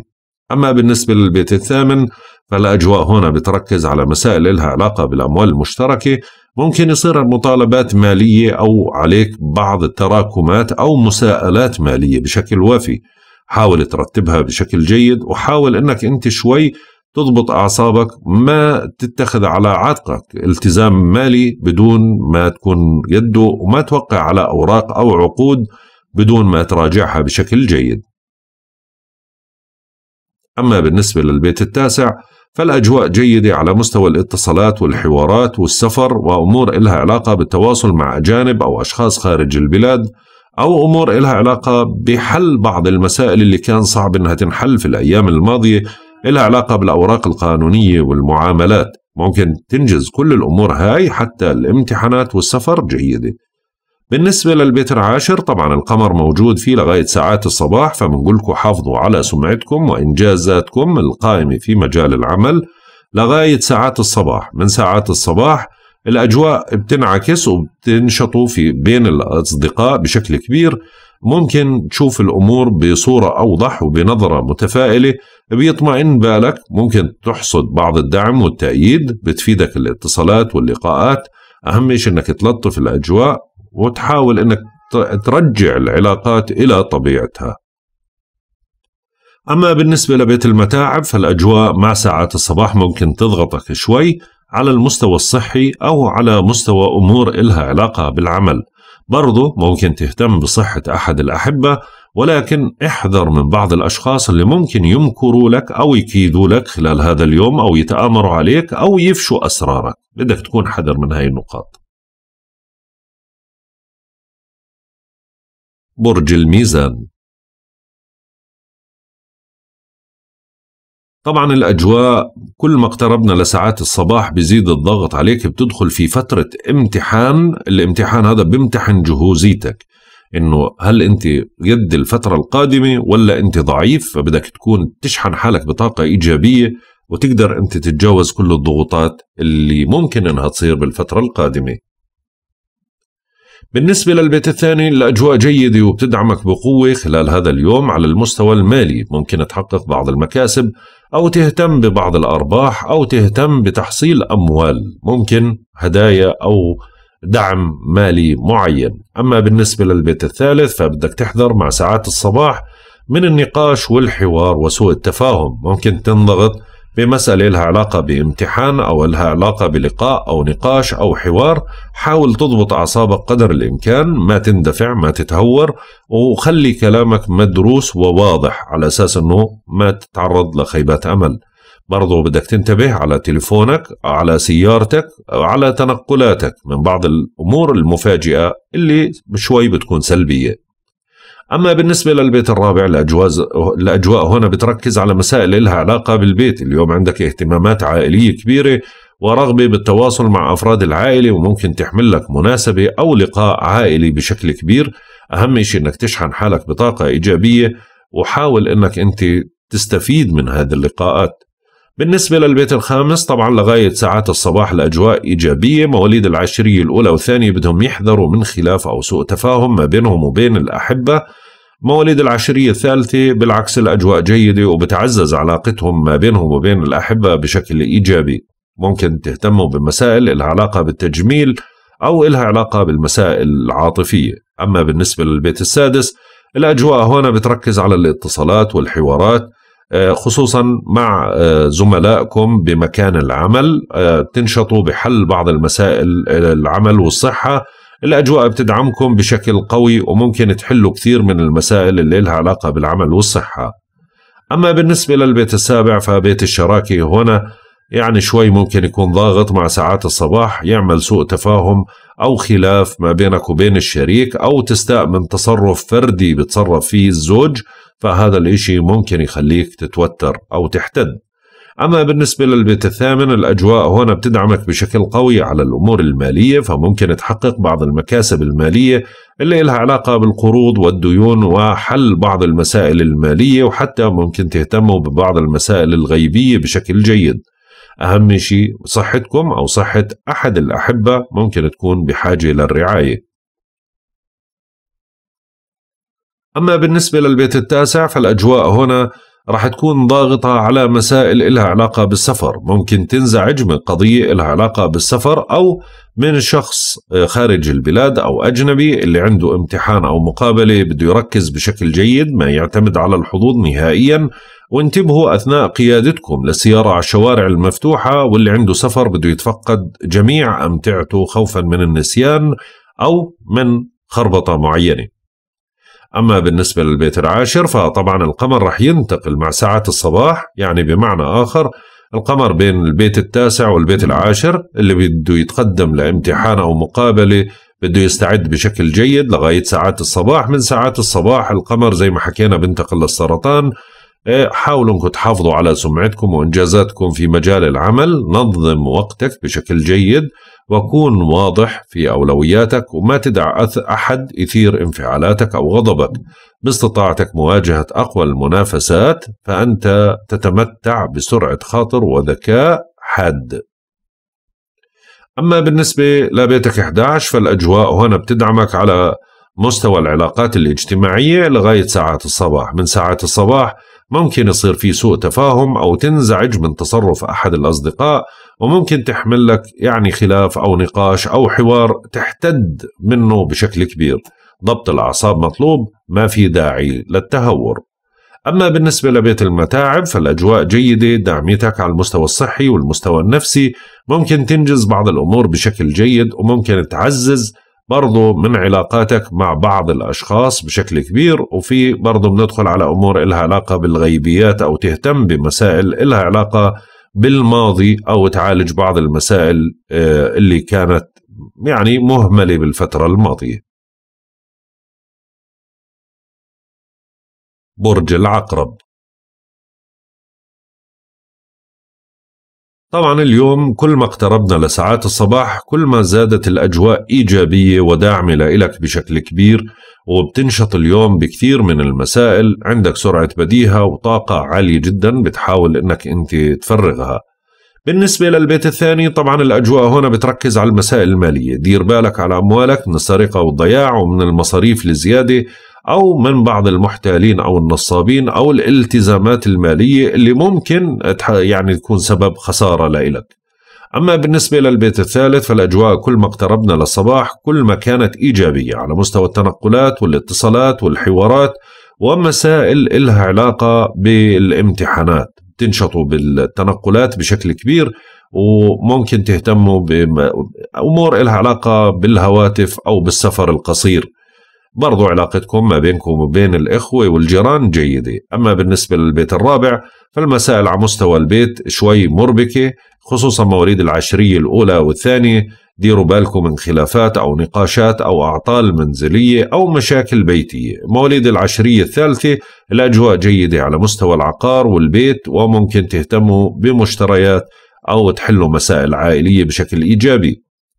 أما بالنسبة للبيت الثامن فالأجواء هنا بتركز على مسائل لها علاقة بالأموال المشتركة ممكن يصير مطالبات مالية أو عليك بعض التراكمات أو مساءلات مالية بشكل وافي حاول ترتبها بشكل جيد وحاول أنك أنت شوي تضبط اعصابك ما تتخذ على عاتقك التزام مالي بدون ما تكون يده وما توقع على اوراق او عقود بدون ما تراجعها بشكل جيد. اما بالنسبه للبيت التاسع فالاجواء جيده على مستوى الاتصالات والحوارات والسفر وامور إلها علاقه بالتواصل مع اجانب او اشخاص خارج البلاد أو أمور إلها علاقة بحل بعض المسائل اللي كان صعب أنها تنحل في الأيام الماضية إلها علاقة بالأوراق القانونية والمعاملات ممكن تنجز كل الأمور هاي حتى الامتحانات والسفر جيدة بالنسبة للبيت العاشر طبعا القمر موجود فيه لغاية ساعات الصباح فبنقولكم حافظوا على سمعتكم وإنجازاتكم القائمة في مجال العمل لغاية ساعات الصباح من ساعات الصباح الأجواء بتنعكس وبتنشطوا في بين الأصدقاء بشكل كبير ممكن تشوف الأمور بصورة أوضح وبنظرة متفائلة بيطمئن بالك ممكن تحصد بعض الدعم والتأييد بتفيدك الاتصالات واللقاءات أهم شيء أنك تلطف الأجواء وتحاول أنك ترجع العلاقات إلى طبيعتها أما بالنسبة لبيت المتاعب فالأجواء مع ساعات الصباح ممكن تضغطك شوي على المستوى الصحي أو على مستوى أمور إلها علاقة بالعمل برضه ممكن تهتم بصحة أحد الأحبة ولكن احذر من بعض الأشخاص اللي ممكن يمكروا لك أو يكيدوا لك خلال هذا اليوم أو يتآمروا عليك أو يفشوا أسرارك بدك تكون حذر من هاي النقاط برج الميزان طبعا الأجواء كل ما اقتربنا لساعات الصباح بيزيد الضغط عليك بتدخل في فترة امتحان الامتحان هذا بيمتحن جهوزيتك انه هل انت قد الفترة القادمة ولا انت ضعيف فبدك تكون تشحن حالك بطاقة ايجابية وتقدر انت تتجاوز كل الضغوطات اللي ممكن انها تصير بالفترة القادمة بالنسبة للبيت الثاني الأجواء جيدة وبتدعمك بقوة خلال هذا اليوم على المستوى المالي ممكن تحقق بعض المكاسب أو تهتم ببعض الأرباح أو تهتم بتحصيل أموال ممكن هدايا أو دعم مالي معين أما بالنسبة للبيت الثالث فبدك تحذر مع ساعات الصباح من النقاش والحوار وسوء التفاهم ممكن تنضغط بمسألة لها علاقة بامتحان أو لها علاقة بلقاء أو نقاش أو حوار حاول تضبط أعصابك قدر الإمكان ما تندفع ما تتهور وخلي كلامك مدروس وواضح على أساس أنه ما تتعرض لخيبات أمل برضو بدك تنتبه على تليفونك على سيارتك على تنقلاتك من بعض الأمور المفاجئة اللي شوي بتكون سلبية أما بالنسبة للبيت الرابع الأجواز الأجواء هنا بتركز على مسائل لها علاقة بالبيت اليوم عندك اهتمامات عائلية كبيرة ورغبة بالتواصل مع أفراد العائلة وممكن تحمل لك مناسبة أو لقاء عائلي بشكل كبير أهم شيء أنك تشحن حالك بطاقة إيجابية وحاول أنك أنت تستفيد من هذه اللقاءات بالنسبة للبيت الخامس طبعا لغاية ساعات الصباح الأجواء إيجابية مواليد العشرية الأولى والثانية بدهم يحذروا من خلاف أو سوء تفاهم ما بينهم وبين الأحبة مواليد العشرية الثالثة بالعكس الأجواء جيدة وبتعزز علاقتهم ما بينهم وبين الأحبة بشكل إيجابي ممكن تهتموا بمسائل لها علاقة بالتجميل أو لها علاقة بالمسائل العاطفية أما بالنسبة للبيت السادس الأجواء هنا بتركز على الاتصالات والحوارات آه، خصوصا مع آه، زملائكم بمكان العمل آه، تنشطوا بحل بعض المسائل العمل والصحة الأجواء بتدعمكم بشكل قوي وممكن تحلوا كثير من المسائل اللي لها علاقة بالعمل والصحة أما بالنسبة للبيت السابع فبيت الشراكة هنا يعني شوي ممكن يكون ضاغط مع ساعات الصباح يعمل سوء تفاهم أو خلاف ما بينك وبين الشريك أو تستاء من تصرف فردي بتصرف فيه الزوج فهذا الإشي ممكن يخليك تتوتر أو تحتد أما بالنسبة للبيت الثامن الأجواء هنا بتدعمك بشكل قوي على الأمور المالية فممكن تحقق بعض المكاسب المالية اللي إلها علاقة بالقروض والديون وحل بعض المسائل المالية وحتى ممكن تهتموا ببعض المسائل الغيبية بشكل جيد أهم شيء صحتكم أو صحة أحد الأحبة ممكن تكون بحاجة للرعاية أما بالنسبة للبيت التاسع فالأجواء هنا راح تكون ضاغطة على مسائل إلها علاقة بالسفر ممكن تنزعج من قضية إلها علاقة بالسفر أو من شخص آه، خارج البلاد أو أجنبي اللي عنده امتحان أو مقابلة بده يركز بشكل جيد ما يعتمد على الحظوظ نهائيا وانتبهوا أثناء قيادتكم للسيارة على الشوارع المفتوحة واللي عنده سفر بده يتفقد جميع أمتعته خوفا من النسيان أو من خربطة معينة أما بالنسبة للبيت العاشر فطبعا القمر رح ينتقل مع ساعات الصباح يعني بمعنى آخر القمر بين البيت التاسع والبيت العاشر اللي بده يتقدم لامتحان أو مقابلة بده يستعد بشكل جيد لغاية ساعات الصباح من ساعات الصباح القمر زي ما حكينا بنتقل للسرطان إيه، حاولوا انكم تحافظوا على سمعتكم وانجازاتكم في مجال العمل نظم وقتك بشكل جيد وكون واضح في اولوياتك وما تدع احد يثير انفعالاتك او غضبك باستطاعتك مواجهه اقوى المنافسات فانت تتمتع بسرعه خاطر وذكاء حاد اما بالنسبه لبيتك 11 فالاجواء هنا بتدعمك على مستوى العلاقات الاجتماعيه لغايه ساعات الصباح من ساعات الصباح ممكن يصير في سوء تفاهم أو تنزعج من تصرف أحد الأصدقاء وممكن تحمل لك يعني خلاف أو نقاش أو حوار تحتد منه بشكل كبير ضبط الأعصاب مطلوب ما في داعي للتهور أما بالنسبة لبيت المتاعب فالأجواء جيدة دعمتك على المستوى الصحي والمستوى النفسي ممكن تنجز بعض الأمور بشكل جيد وممكن تعزز برضو من علاقاتك مع بعض الأشخاص بشكل كبير وفي برضو بندخل على أمور إلها علاقة بالغيبيات أو تهتم بمسائل إلها علاقة بالماضي أو تعالج بعض المسائل آه، اللي كانت يعني مهملة بالفترة الماضية برج العقرب طبعا اليوم كل ما اقتربنا لساعات الصباح كل ما زادت الأجواء إيجابية وداعمة لك بشكل كبير وبتنشط اليوم بكثير من المسائل عندك سرعة بديهة وطاقة عالية جدا بتحاول أنك أنت تفرغها بالنسبة للبيت الثاني طبعا الأجواء هنا بتركز على المسائل المالية دير بالك على أموالك من السرقة والضياع ومن المصاريف الزيادة أو من بعض المحتالين أو النصابين أو الالتزامات المالية اللي ممكن يعني تكون سبب خسارة لإلك أما بالنسبة للبيت الثالث فالأجواء كل ما اقتربنا للصباح كل ما كانت إيجابية على مستوى التنقلات والاتصالات والحوارات ومسائل إلها علاقة بالامتحانات تنشطوا بالتنقلات بشكل كبير وممكن تهتموا بأمور إلها علاقة بالهواتف أو بالسفر القصير برضو علاقتكم ما بينكم وبين الإخوة والجيران جيدة أما بالنسبة للبيت الرابع فالمسائل على مستوى البيت شوي مربكة خصوصا مواليد العشرية الأولى والثانية ديروا بالكم من خلافات أو نقاشات أو أعطال منزلية أو مشاكل بيتية مواليد العشرية الثالثة الأجواء جيدة على مستوى العقار والبيت وممكن تهتموا بمشتريات أو تحلوا مسائل عائلية بشكل إيجابي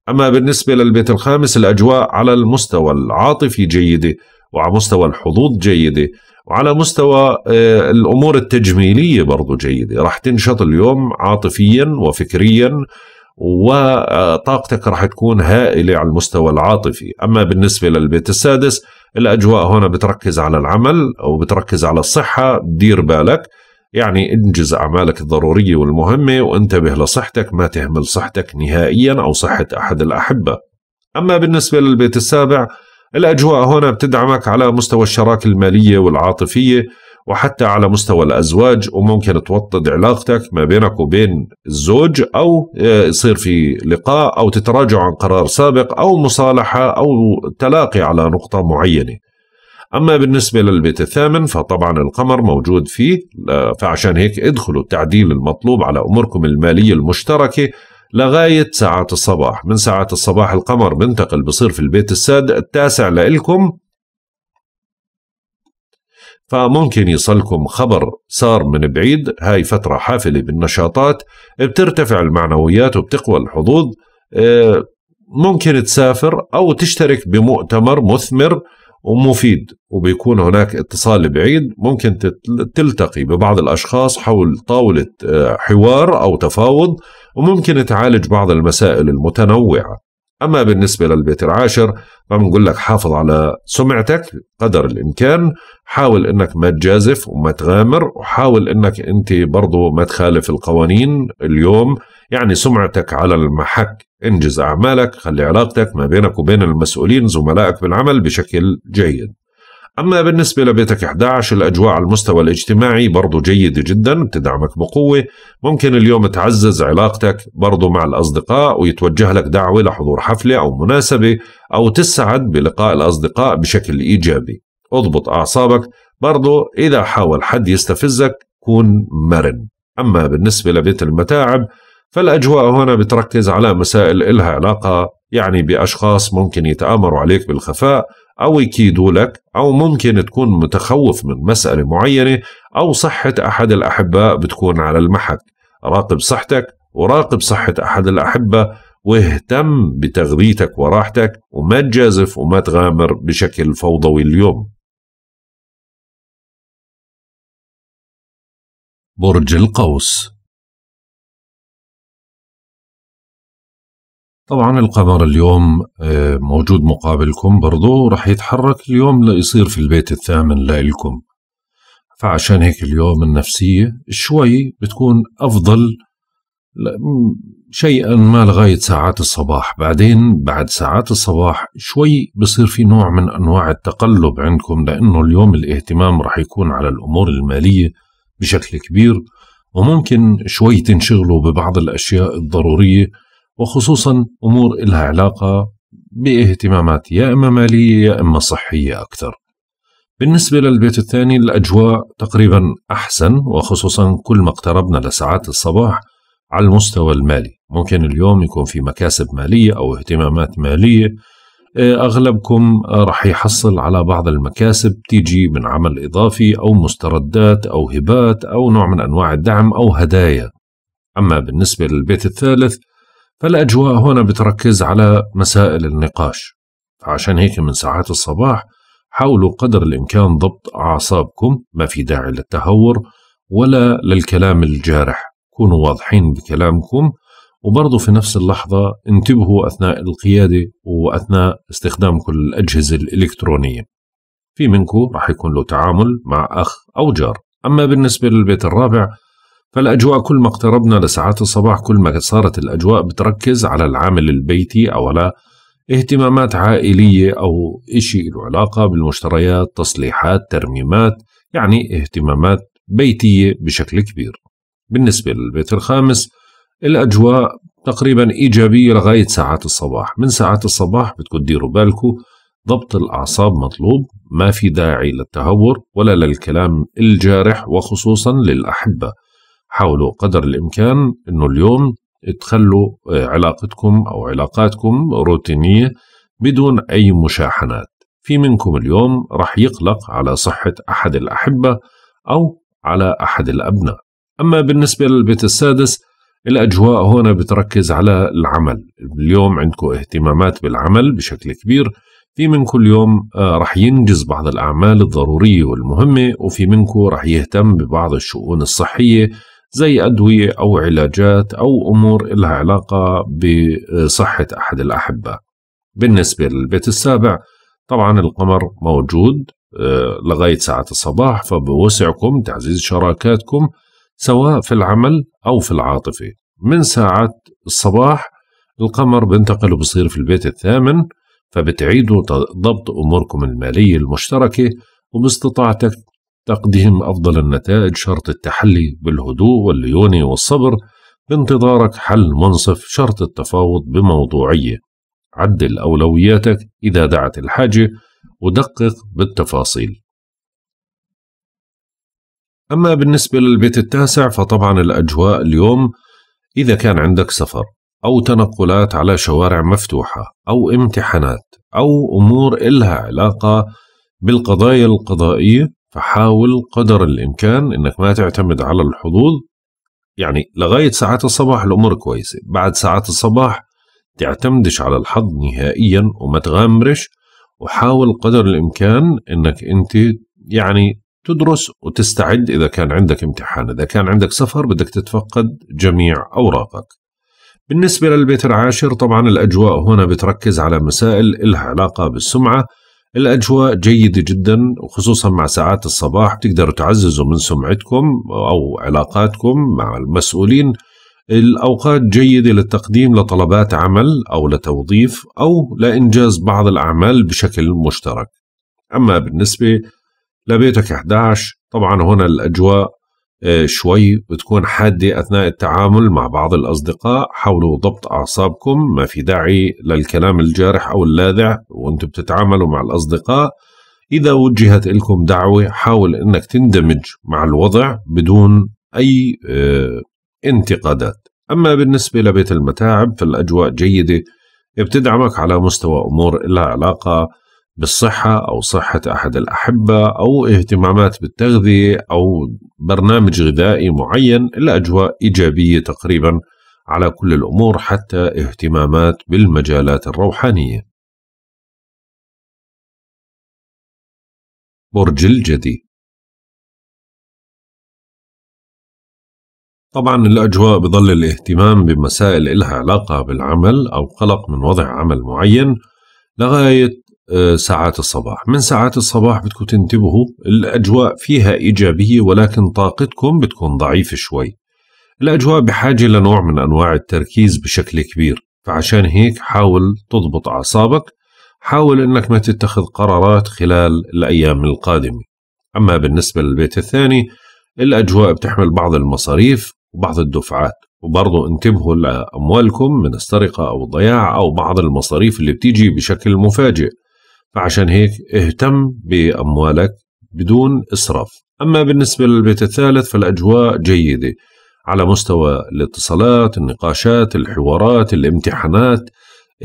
أما بالنسبة للبيت الخامس الأجواء على المستوى العاطفي جيدة وعلى مستوى الحظوظ جيدة وعلى مستوى آه، الأمور التجميلية برضو جيدة راح تنشط اليوم عاطفيا وفكريا وطاقتك راح تكون هائلة على المستوى العاطفي أما بالنسبة للبيت السادس الأجواء هنا بتركز على العمل أو بتركز على الصحة دير بالك يعني انجز أعمالك الضرورية والمهمة وانتبه لصحتك ما تهمل صحتك نهائيا أو صحة أحد الأحبة أما بالنسبة للبيت السابع الأجواء هنا بتدعمك على مستوى الشراكة المالية والعاطفية وحتى على مستوى الأزواج وممكن توطد علاقتك ما بينك وبين الزوج أو آه، يصير في لقاء أو تتراجع عن قرار سابق أو مصالحة أو تلاقي على نقطة معينة أما بالنسبة للبيت الثامن فطبعا القمر موجود فيه فعشان هيك ادخلوا التعديل المطلوب على أموركم المالية المشتركة لغاية ساعات الصباح من ساعات الصباح القمر بنتقل بصير في البيت الساد التاسع لإلكم فممكن يصلكم خبر صار من بعيد هاي فترة حافلة بالنشاطات بترتفع المعنويات وبتقوى الحظوظ آه، ممكن تسافر أو تشترك بمؤتمر مثمر ومفيد وبيكون هناك اتصال بعيد ممكن تلتقي ببعض الأشخاص حول طاولة آه، حوار أو تفاوض وممكن تعالج بعض المسائل المتنوعة أما بالنسبة للبيت العاشر فبنقول لك حافظ على سمعتك قدر الإمكان حاول أنك ما تجازف وما تغامر وحاول أنك أنت برضو ما تخالف القوانين اليوم يعني سمعتك على المحك انجز أعمالك خلي علاقتك ما بينك وبين المسؤولين زملائك بالعمل بشكل جيد أما بالنسبة لبيتك 11 الأجواء على المستوى الاجتماعي برضو جيدة جدا بتدعمك بقوة ممكن اليوم تعزز علاقتك برضو مع الأصدقاء ويتوجه لك دعوة لحضور حفلة أو مناسبة أو تسعد بلقاء الأصدقاء بشكل إيجابي اضبط أعصابك برضو إذا حاول حد يستفزك كون مرن أما بالنسبة لبيت المتاعب فالأجواء هنا بتركز على مسائل إلها علاقة يعني بأشخاص ممكن يتآمروا عليك بالخفاء أو يكيدوا لك أو ممكن تكون متخوف من مسألة معينة أو صحة أحد الأحباء بتكون على المحك راقب صحتك وراقب صحة أحد الأحبة واهتم بتغذيتك وراحتك وما تجازف وما تغامر بشكل فوضوي اليوم برج القوس طبعا القمر اليوم آه، موجود مقابلكم برضه رح يتحرك اليوم ليصير في البيت الثامن لإلكم فعشان هيك اليوم النفسية شوي بتكون أفضل شيئا ما لغاية ساعات الصباح بعدين بعد ساعات الصباح شوي بصير في نوع من أنواع التقلب عندكم لأنه اليوم الاهتمام رح يكون على الأمور المالية بشكل كبير وممكن شوي تنشغلوا ببعض الأشياء الضرورية وخصوصا أمور إلها علاقة باهتمامات يا إما مالية يا إما صحية أكثر بالنسبة للبيت الثاني الأجواء تقريبا أحسن وخصوصا كل ما اقتربنا لساعات الصباح على المستوى المالي ممكن اليوم يكون في مكاسب مالية أو اهتمامات مالية آه، أغلبكم رح يحصل على بعض المكاسب تيجي من عمل إضافي أو مستردات أو هبات أو نوع من أنواع الدعم أو هدايا أما بالنسبة للبيت الثالث فالأجواء هنا بتركز على مسائل النقاش فعشان هيك من ساعات الصباح حاولوا قدر الإمكان ضبط أعصابكم ما في داعي للتهور ولا للكلام الجارح كونوا واضحين بكلامكم وبرضه في نفس اللحظة انتبهوا أثناء القيادة وأثناء استخدامكم للأجهزة الإلكترونية في منكم راح يكون له تعامل مع أخ أو جار أما بالنسبة للبيت الرابع فالأجواء كل ما اقتربنا لساعات الصباح كل ما صارت الأجواء بتركز على العامل البيتي أو على اهتمامات عائلية أو إشي له علاقة بالمشتريات تصليحات ترميمات يعني اهتمامات بيتية بشكل كبير بالنسبة للبيت الخامس الأجواء تقريبا إيجابية لغاية ساعات الصباح من ساعات الصباح بدكم تديروا بالكم ضبط الأعصاب مطلوب ما في داعي للتهور ولا للكلام الجارح وخصوصا للأحبة حاولوا قدر الإمكان أنه اليوم تخلوا آه، علاقتكم أو علاقاتكم روتينية بدون أي مشاحنات في منكم اليوم رح يقلق على صحة أحد الأحبة أو على أحد الأبناء أما بالنسبة للبيت السادس الأجواء هنا بتركز على العمل اليوم عندكم اهتمامات بالعمل بشكل كبير في منكم اليوم آه، رح ينجز بعض الأعمال الضرورية والمهمة وفي منكم رح يهتم ببعض الشؤون الصحية زي أدوية أو علاجات أو أمور لها علاقة بصحة أحد الأحبة بالنسبة للبيت السابع طبعا القمر موجود آه، لغاية ساعة الصباح فبوسعكم تعزيز شراكاتكم سواء في العمل أو في العاطفة من ساعة الصباح القمر بنتقل وبصير في البيت الثامن فبتعيدوا ضبط أموركم المالية المشتركة وباستطاعتك تقديم أفضل النتائج شرط التحلي بالهدوء والليونة والصبر بانتظارك حل منصف شرط التفاوض بموضوعية عدل أولوياتك إذا دعت الحاجة ودقق بالتفاصيل أما بالنسبة للبيت التاسع فطبعا الأجواء اليوم إذا كان عندك سفر أو تنقلات على شوارع مفتوحة أو امتحانات أو أمور إلها علاقة بالقضايا القضائية فحاول قدر الإمكان أنك ما تعتمد على الحظوظ يعني لغاية ساعات الصباح الأمور كويسة بعد ساعات الصباح تعتمدش على الحظ نهائيا وما تغامرش وحاول قدر الإمكان أنك أنت يعني تدرس وتستعد إذا كان عندك امتحان إذا كان عندك سفر بدك تتفقد جميع أوراقك بالنسبة للبيت العاشر طبعا الأجواء هنا بتركز على مسائل إلها علاقة بالسمعة الأجواء جيدة جدا وخصوصا مع ساعات الصباح بتقدروا تعززوا من سمعتكم أو علاقاتكم مع المسؤولين الأوقات جيدة للتقديم لطلبات عمل أو لتوظيف أو لإنجاز بعض الأعمال بشكل مشترك أما بالنسبة لبيتك 11 طبعا هنا الأجواء آه، شوي بتكون حادة أثناء التعامل مع بعض الأصدقاء حاولوا ضبط أعصابكم ما في داعي للكلام الجارح أو اللاذع وأنتم بتتعاملوا مع الأصدقاء إذا وجهت لكم دعوة حاول أنك تندمج مع الوضع بدون أي آه، انتقادات أما بالنسبة لبيت المتاعب فالأجواء جيدة بتدعمك على مستوى أمور لها علاقة بالصحة أو صحة أحد الأحبة أو اهتمامات بالتغذية أو برنامج غذائي معين الأجواء إيجابية تقريبا على كل الأمور حتى اهتمامات بالمجالات الروحانية برج الجدي طبعا الأجواء بظل الاهتمام بمسائل إلها علاقة بالعمل أو قلق من وضع عمل معين لغاية آه، ساعات الصباح من ساعات الصباح بدكم تنتبهوا الأجواء فيها إيجابية ولكن طاقتكم بتكون ضعيفة شوي الأجواء بحاجة لنوع من أنواع التركيز بشكل كبير فعشان هيك حاول تضبط أعصابك حاول أنك ما تتخذ قرارات خلال الأيام القادمة أما بالنسبة للبيت الثاني الأجواء بتحمل بعض المصاريف وبعض الدفعات وبرضه انتبهوا لأموالكم من السرقة أو الضياع أو بعض المصاريف اللي بتيجي بشكل مفاجئ فعشان هيك اهتم بأموالك بدون إسراف أما بالنسبة للبيت الثالث فالأجواء جيدة على مستوى الاتصالات النقاشات الحوارات الامتحانات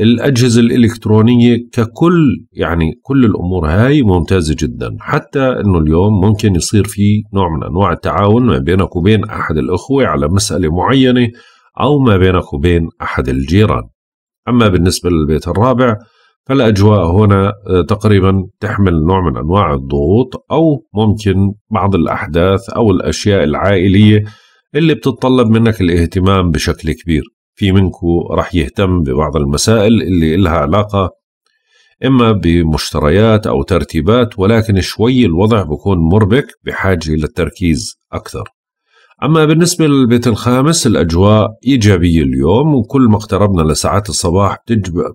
الأجهزة الإلكترونية ككل يعني كل الأمور هاي ممتازة جدا حتى أنه اليوم ممكن يصير في نوع من أنواع التعاون ما بينك وبين أحد الأخوة على مسألة معينة أو ما بينك وبين أحد الجيران أما بالنسبة للبيت الرابع فالأجواء هنا آه، تقريبا تحمل نوع من أنواع الضغوط أو ممكن بعض الأحداث أو الأشياء العائلية اللي بتتطلب منك الاهتمام بشكل كبير في منكو رح يهتم ببعض المسائل اللي إلها علاقة إما بمشتريات أو ترتيبات ولكن شوي الوضع بكون مربك بحاجة للتركيز أكثر أما بالنسبة للبيت الخامس الأجواء إيجابية اليوم وكل ما اقتربنا لساعات الصباح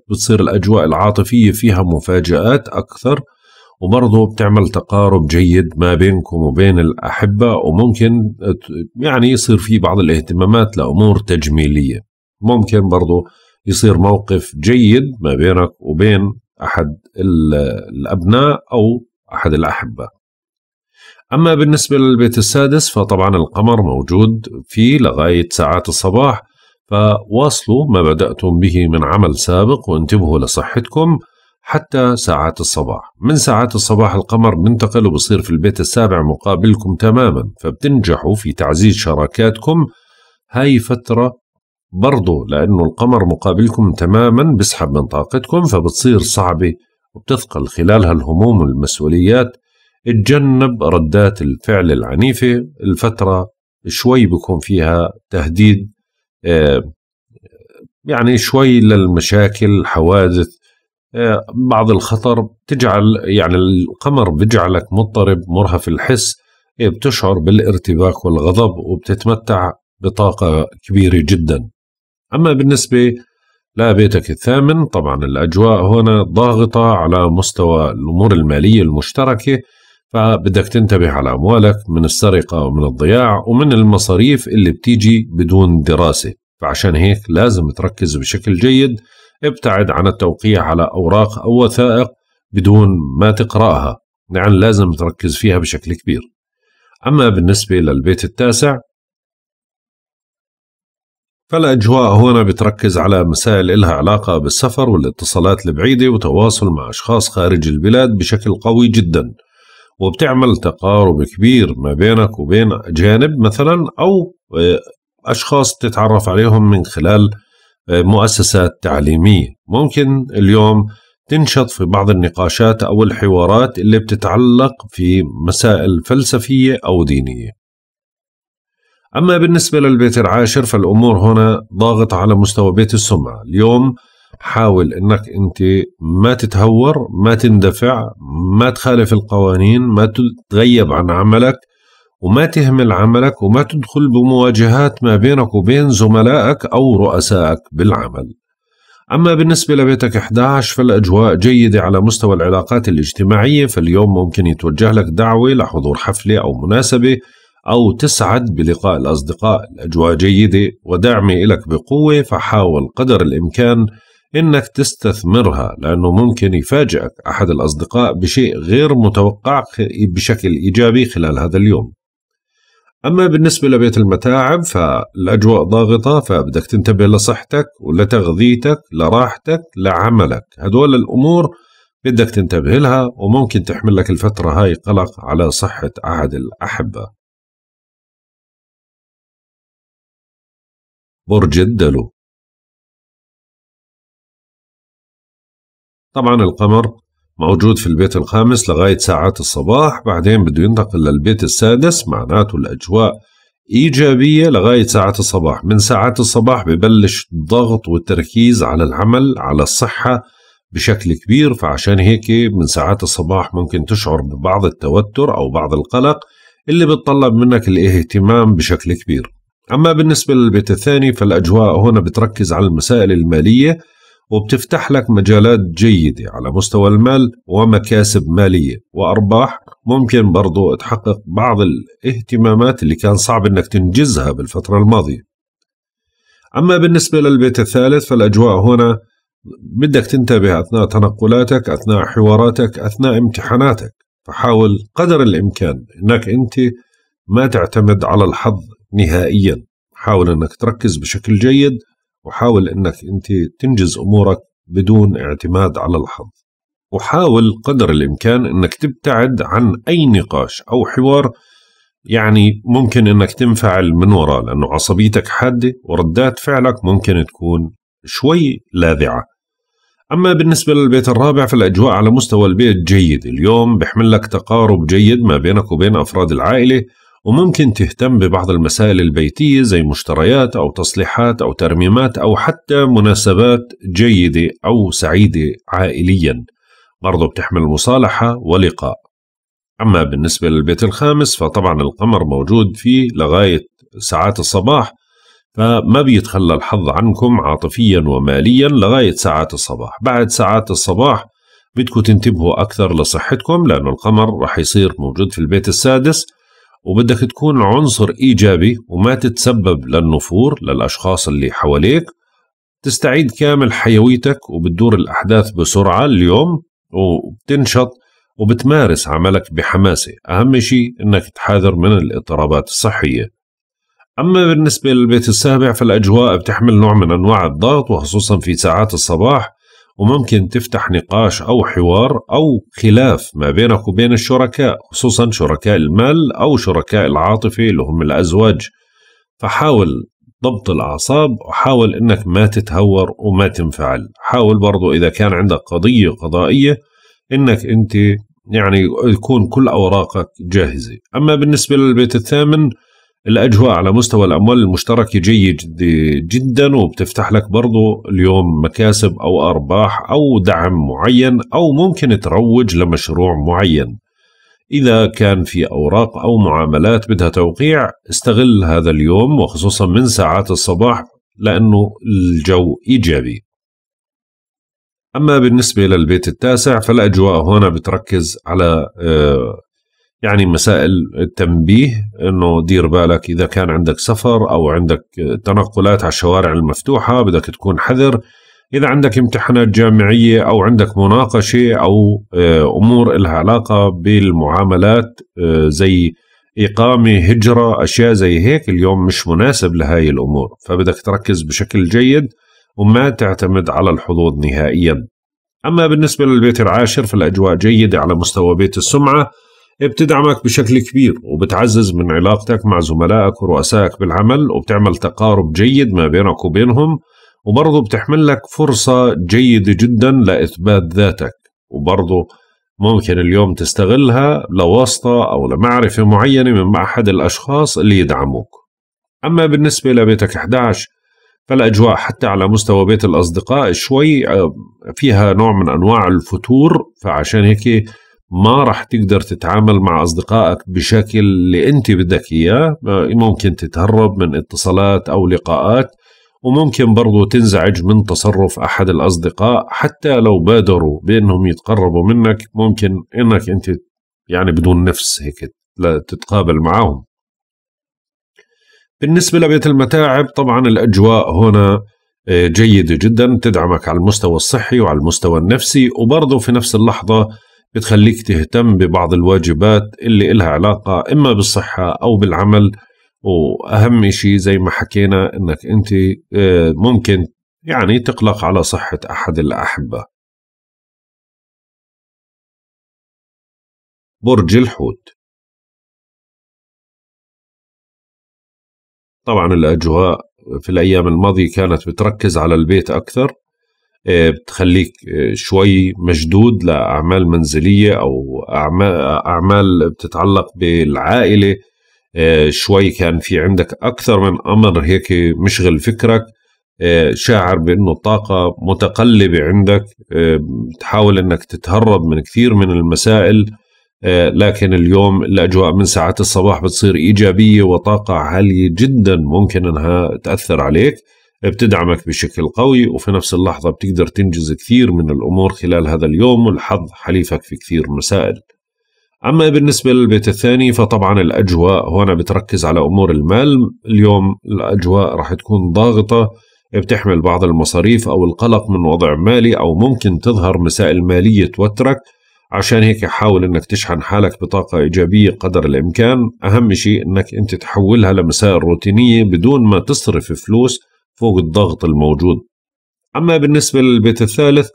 بتصير الأجواء العاطفية فيها مفاجآت أكثر وبرضه بتعمل تقارب جيد ما بينكم وبين الأحبة وممكن يعني يصير في بعض الاهتمامات لأمور تجميلية ممكن برضه يصير موقف جيد ما بينك وبين أحد الأبناء أو أحد الأحبة أما بالنسبة للبيت السادس فطبعا القمر موجود فيه لغاية ساعات الصباح فواصلوا ما بدأتم به من عمل سابق وانتبهوا لصحتكم حتى ساعات الصباح من ساعات الصباح القمر بنتقل وبصير في البيت السابع مقابلكم تماما فبتنجحوا في تعزيز شراكاتكم هاي فترة برضو لأنه القمر مقابلكم تماما بسحب من طاقتكم فبتصير صعبة وبتثقل خلالها الهموم والمسؤوليات تجنب ردات الفعل العنيفة الفترة شوي بكون فيها تهديد آه، يعني شوي للمشاكل حوادث آه، بعض الخطر تجعل يعني القمر بيجعلك مضطرب مرهف الحس إيه، بتشعر بالارتباك والغضب وبتتمتع بطاقة كبيرة جدا أما بالنسبة لبيتك الثامن طبعا الأجواء هنا ضاغطة على مستوى الأمور المالية المشتركة فبدك تنتبه على أموالك من السرقة ومن الضياع ومن المصاريف اللي بتيجي بدون دراسة فعشان هيك لازم تركز بشكل جيد ابتعد عن التوقيع على أوراق أو وثائق بدون ما تقرأها يعني لازم تركز فيها بشكل كبير أما بالنسبة للبيت التاسع فالأجواء هنا بتركز على مسائل إلها علاقة بالسفر والاتصالات البعيدة وتواصل مع أشخاص خارج البلاد بشكل قوي جدا وبتعمل تقارب كبير ما بينك وبين أجانب مثلا أو آه، أشخاص تتعرف عليهم من خلال آه، مؤسسات تعليمية ممكن اليوم تنشط في بعض النقاشات أو الحوارات اللي بتتعلق في مسائل فلسفية أو دينية أما بالنسبة للبيت العاشر فالأمور هنا ضاغطة على مستوى بيت السمعة اليوم حاول انك انت ما تتهور ما تندفع ما تخالف القوانين ما تتغيب عن عملك وما تهمل عملك وما تدخل بمواجهات ما بينك وبين زملائك او رؤسائك بالعمل أما بالنسبة لبيتك 11 فالأجواء جيدة على مستوى العلاقات الاجتماعية فاليوم ممكن يتوجه لك دعوة لحضور حفلة أو مناسبة أو تسعد بلقاء الأصدقاء الأجواء جيدة وداعمة لك بقوة فحاول قدر الإمكان انك تستثمرها لانه ممكن يفاجئك احد الاصدقاء بشيء غير متوقع بشكل ايجابي خلال هذا اليوم. اما بالنسبه لبيت المتاعب فالاجواء ضاغطه فبدك تنتبه لصحتك ولتغذيتك لراحتك لعملك، هدول الامور بدك تنتبه لها وممكن تحمل لك الفتره هاي قلق على صحه احد الاحبه. برج الدلو طبعا القمر موجود في البيت الخامس لغاية ساعات الصباح بعدين بده ينتقل للبيت السادس معناته الأجواء إيجابية لغاية ساعات الصباح من ساعات الصباح ببلش الضغط والتركيز على العمل على الصحة بشكل كبير فعشان هيك من ساعات الصباح ممكن تشعر ببعض التوتر أو بعض القلق اللي بتطلب منك الاهتمام بشكل كبير أما بالنسبة للبيت الثاني فالأجواء هنا بتركز على المسائل المالية وبتفتح لك مجالات جيدة على مستوى المال ومكاسب مالية وأرباح ممكن برضو تحقق بعض الاهتمامات اللي كان صعب أنك تنجزها بالفترة الماضية أما بالنسبة للبيت الثالث فالأجواء هنا بدك تنتبه أثناء تنقلاتك أثناء حواراتك أثناء امتحاناتك فحاول قدر الإمكان أنك أنت ما تعتمد على الحظ نهائيا حاول أنك تركز بشكل جيد وحاول انك انت تنجز امورك بدون اعتماد على الحظ وحاول قدر الامكان انك تبتعد عن اي نقاش او حوار يعني ممكن انك تنفعل من وراه لانه عصبيتك حاده وردات فعلك ممكن تكون شوي لاذعه. اما بالنسبه للبيت الرابع فالاجواء على مستوى البيت جيد، اليوم بحمل لك تقارب جيد ما بينك وبين افراد العائله وممكن تهتم ببعض المسائل البيتية زي مشتريات أو تصليحات أو ترميمات أو حتى مناسبات جيدة أو سعيدة عائليا برضو بتحمل مصالحة ولقاء أما بالنسبة للبيت الخامس فطبعا القمر موجود فيه لغاية ساعات الصباح فما بيتخلى الحظ عنكم عاطفيا وماليا لغاية ساعات الصباح بعد ساعات الصباح بدكم تنتبهوا أكثر لصحتكم لأنه القمر رح يصير موجود في البيت السادس وبدك تكون عنصر إيجابي وما تتسبب للنفور للأشخاص اللي حواليك تستعيد كامل حيويتك وبتدور الأحداث بسرعة اليوم وبتنشط وبتمارس عملك بحماسة أهم شيء أنك تحاذر من الاضطرابات الصحية أما بالنسبة للبيت السابع فالأجواء بتحمل نوع من أنواع الضغط وخصوصا في ساعات الصباح وممكن تفتح نقاش أو حوار أو خلاف ما بينك وبين الشركاء خصوصا شركاء المال أو شركاء العاطفة اللي هم الأزواج فحاول ضبط الأعصاب وحاول أنك ما تتهور وما تنفعل حاول برضو إذا كان عندك قضية قضائية أنك أنت يعني يكون كل أوراقك جاهزة أما بالنسبة للبيت الثامن الأجواء على مستوى الأموال المشتركة جيد جدا وبتفتح لك برضو اليوم مكاسب أو أرباح أو دعم معين أو ممكن تروج لمشروع معين إذا كان في أوراق أو معاملات بدها توقيع استغل هذا اليوم وخصوصا من ساعات الصباح لأنه الجو إيجابي أما بالنسبة للبيت التاسع فالأجواء هنا بتركز على آه، يعني مسائل التنبيه انه دير بالك اذا كان عندك سفر او عندك تنقلات على الشوارع المفتوحه بدك تكون حذر اذا عندك امتحانات جامعيه او عندك مناقشه او آه، امور لها علاقه بالمعاملات آه، زي اقامه هجره اشياء زي هيك اليوم مش مناسب لهاي الامور فبدك تركز بشكل جيد وما تعتمد على الحظوظ نهائيا اما بالنسبه للبيت العاشر فالاجواء جيده على مستوى بيت السمعه بتدعمك بشكل كبير وبتعزز من علاقتك مع زملائك ورؤسائك بالعمل وبتعمل تقارب جيد ما بينك وبينهم وبرضه بتحمل لك فرصة جيدة جدا لإثبات ذاتك وبرضه ممكن اليوم تستغلها لواسطة أو لمعرفة معينة من أحد الأشخاص اللي يدعموك أما بالنسبة لبيتك 11 فالأجواء حتى على مستوى بيت الأصدقاء شوي آه، فيها نوع من أنواع الفتور فعشان هيك ما راح تقدر تتعامل مع أصدقائك بشكل اللي أنت بدك إياه آه، ممكن تتهرب من اتصالات أو لقاءات وممكن برضو تنزعج من تصرف أحد الأصدقاء حتى لو بادروا بأنهم يتقربوا منك ممكن أنك أنت يعني بدون نفس هيك تتقابل معهم بالنسبة لبيت المتاعب طبعا الأجواء هنا آه، جيدة جدا تدعمك على المستوى الصحي وعلى المستوى النفسي وبرضه في نفس اللحظة بتخليك تهتم ببعض الواجبات اللي إلها علاقة إما بالصحة أو بالعمل وأهم شيء زي ما حكينا إنك أنت آه، ممكن يعني تقلق على صحة أحد الأحبة برج الحوت طبعا الأجواء في الأيام الماضية كانت بتركز على البيت أكثر آه، بتخليك آه، شوي مشدود لاعمال منزليه او اعمال بتتعلق بالعائله آه، شوي كان في عندك اكثر من امر هيك مشغل فكرك شاعر بانه الطاقه متقلبه عندك بتحاول انك تتهرب من كثير من المسائل لكن اليوم الاجواء من ساعات الصباح بتصير ايجابيه وطاقه عاليه جدا ممكن انها تاثر عليك بتدعمك بشكل قوي وفي نفس اللحظة بتقدر تنجز كثير من الأمور خلال هذا اليوم والحظ حليفك في كثير مسائل أما بالنسبة للبيت الثاني فطبعا الأجواء هنا بتركز على أمور المال اليوم الأجواء راح تكون ضاغطة بتحمل بعض المصاريف أو القلق من وضع مالي أو ممكن تظهر مسائل مالية توترك عشان هيك حاول انك تشحن حالك بطاقة ايجابية قدر الامكان اهم شيء انك انت تحولها لمسائل روتينية بدون ما تصرف فلوس فوق الضغط الموجود أما بالنسبة للبيت الثالث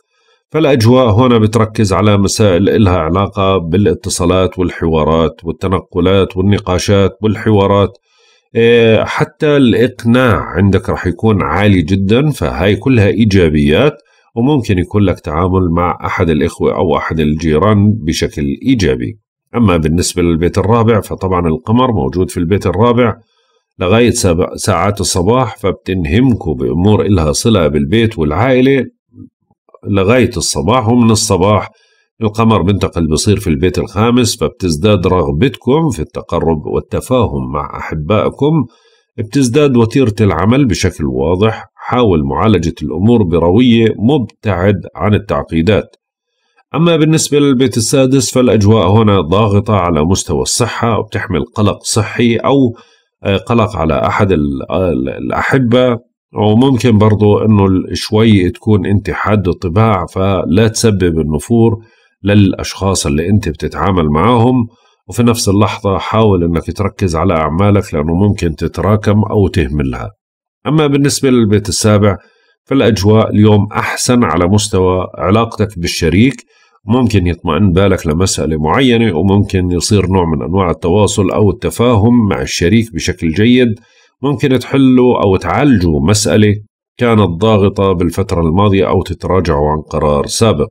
فالأجواء هنا بتركز على مسائل إلها علاقة بالاتصالات والحوارات والتنقلات والنقاشات والحوارات إيه، حتى الإقناع عندك رح يكون عالي جدا فهاي كلها إيجابيات وممكن يكون لك تعامل مع أحد الإخوة أو أحد الجيران بشكل إيجابي أما بالنسبة للبيت الرابع فطبعا القمر موجود في البيت الرابع لغاية ساعات الصباح فبتنهمكم بأمور إلها صلة بالبيت والعائلة لغاية الصباح ومن الصباح القمر بنتقل بصير في البيت الخامس فبتزداد رغبتكم في التقرب والتفاهم مع أحبائكم بتزداد وتيرة العمل بشكل واضح حاول معالجة الأمور بروية مبتعد عن التعقيدات أما بالنسبة للبيت السادس فالأجواء هنا ضاغطة على مستوى الصحة وبتحمل قلق صحي أو آه، قلق على احد الاحبه وممكن برضو انه شوي تكون انت حاد الطباع فلا تسبب النفور للاشخاص اللي انت بتتعامل معاهم وفي نفس اللحظة حاول انك تركز على اعمالك لانه ممكن تتراكم او تهملها. اما بالنسبة للبيت السابع فالاجواء اليوم احسن على مستوى علاقتك بالشريك ممكن يطمئن بالك لمسألة معينة وممكن يصير نوع من أنواع التواصل أو التفاهم مع الشريك بشكل جيد ممكن تحلوا أو تعالجوا مسألة كانت ضاغطة بالفترة الماضية أو تتراجعوا عن قرار سابق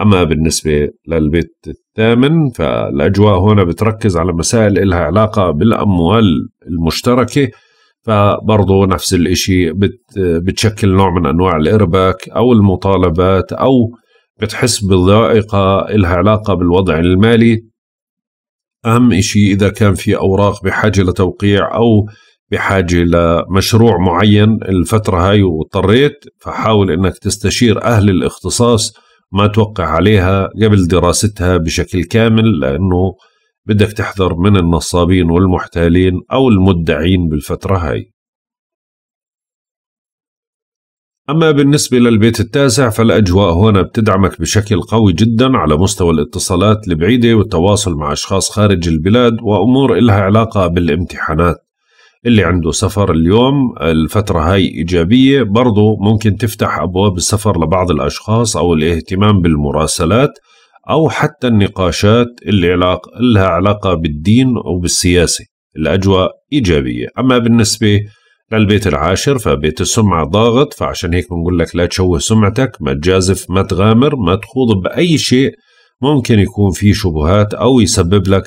أما بالنسبة للبيت الثامن فالأجواء هنا بتركز على مسائل إلها علاقة بالأموال المشتركة فبرضه نفس الإشي بتشكل نوع من أنواع الإرباك أو المطالبات أو بتحس بالضائقة إلها علاقة بالوضع المالي أهم إشي إذا كان في أوراق بحاجة لتوقيع أو بحاجة لمشروع معين الفترة هاي واضطريت فحاول أنك تستشير أهل الاختصاص ما توقع عليها قبل دراستها بشكل كامل لأنه بدك تحذر من النصابين والمحتالين أو المدعين بالفترة هاي أما بالنسبة للبيت التاسع فالأجواء هنا بتدعمك بشكل قوي جدا على مستوى الاتصالات البعيدة والتواصل مع أشخاص خارج البلاد وأمور إلها علاقة بالامتحانات اللي عنده سفر اليوم الفترة هاي إيجابية برضو ممكن تفتح أبواب السفر لبعض الأشخاص أو الاهتمام بالمراسلات أو حتى النقاشات اللي علاقة لها علاقة بالدين أو بالسياسة الأجواء إيجابية أما بالنسبة للبيت العاشر فبيت السمعة ضاغط فعشان هيك بنقول لك لا تشوه سمعتك ما تجازف ما تغامر ما تخوض بأي شيء ممكن يكون فيه شبهات أو يسبب لك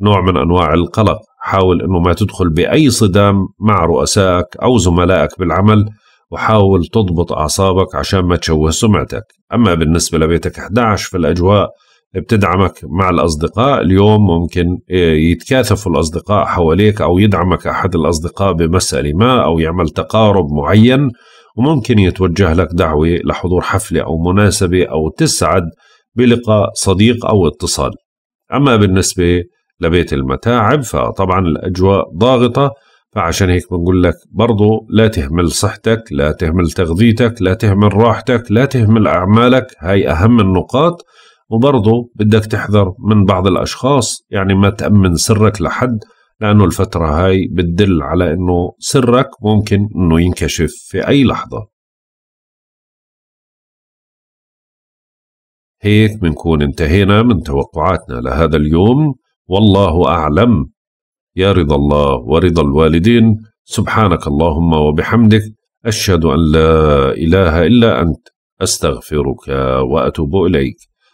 نوع من أنواع القلق حاول أنه ما تدخل بأي صدام مع رؤسائك أو زملائك بالعمل وحاول تضبط أعصابك عشان ما تشوه سمعتك أما بالنسبة لبيتك 11 فالأجواء بتدعمك مع الأصدقاء اليوم ممكن يتكاثفوا الأصدقاء حواليك أو يدعمك أحد الأصدقاء بمسألة ما أو يعمل تقارب معين وممكن يتوجه لك دعوة لحضور حفلة أو مناسبة أو تسعد بلقاء صديق أو اتصال أما بالنسبة لبيت المتاعب فطبعا الأجواء ضاغطة فعشان هيك بنقول لك برضو لا تهمل صحتك لا تهمل تغذيتك لا تهمل راحتك لا تهمل أعمالك هاي أهم النقاط وبرضه بدك تحذر من بعض الأشخاص يعني ما تأمن سرك لحد لأنه الفترة هاي بتدل على أنه سرك ممكن أنه ينكشف في أي لحظة هيك بنكون انتهينا من توقعاتنا لهذا اليوم والله أعلم يا رضا الله ورضا الوالدين سبحانك اللهم وبحمدك أشهد أن لا إله إلا أنت أستغفرك وأتوب إليك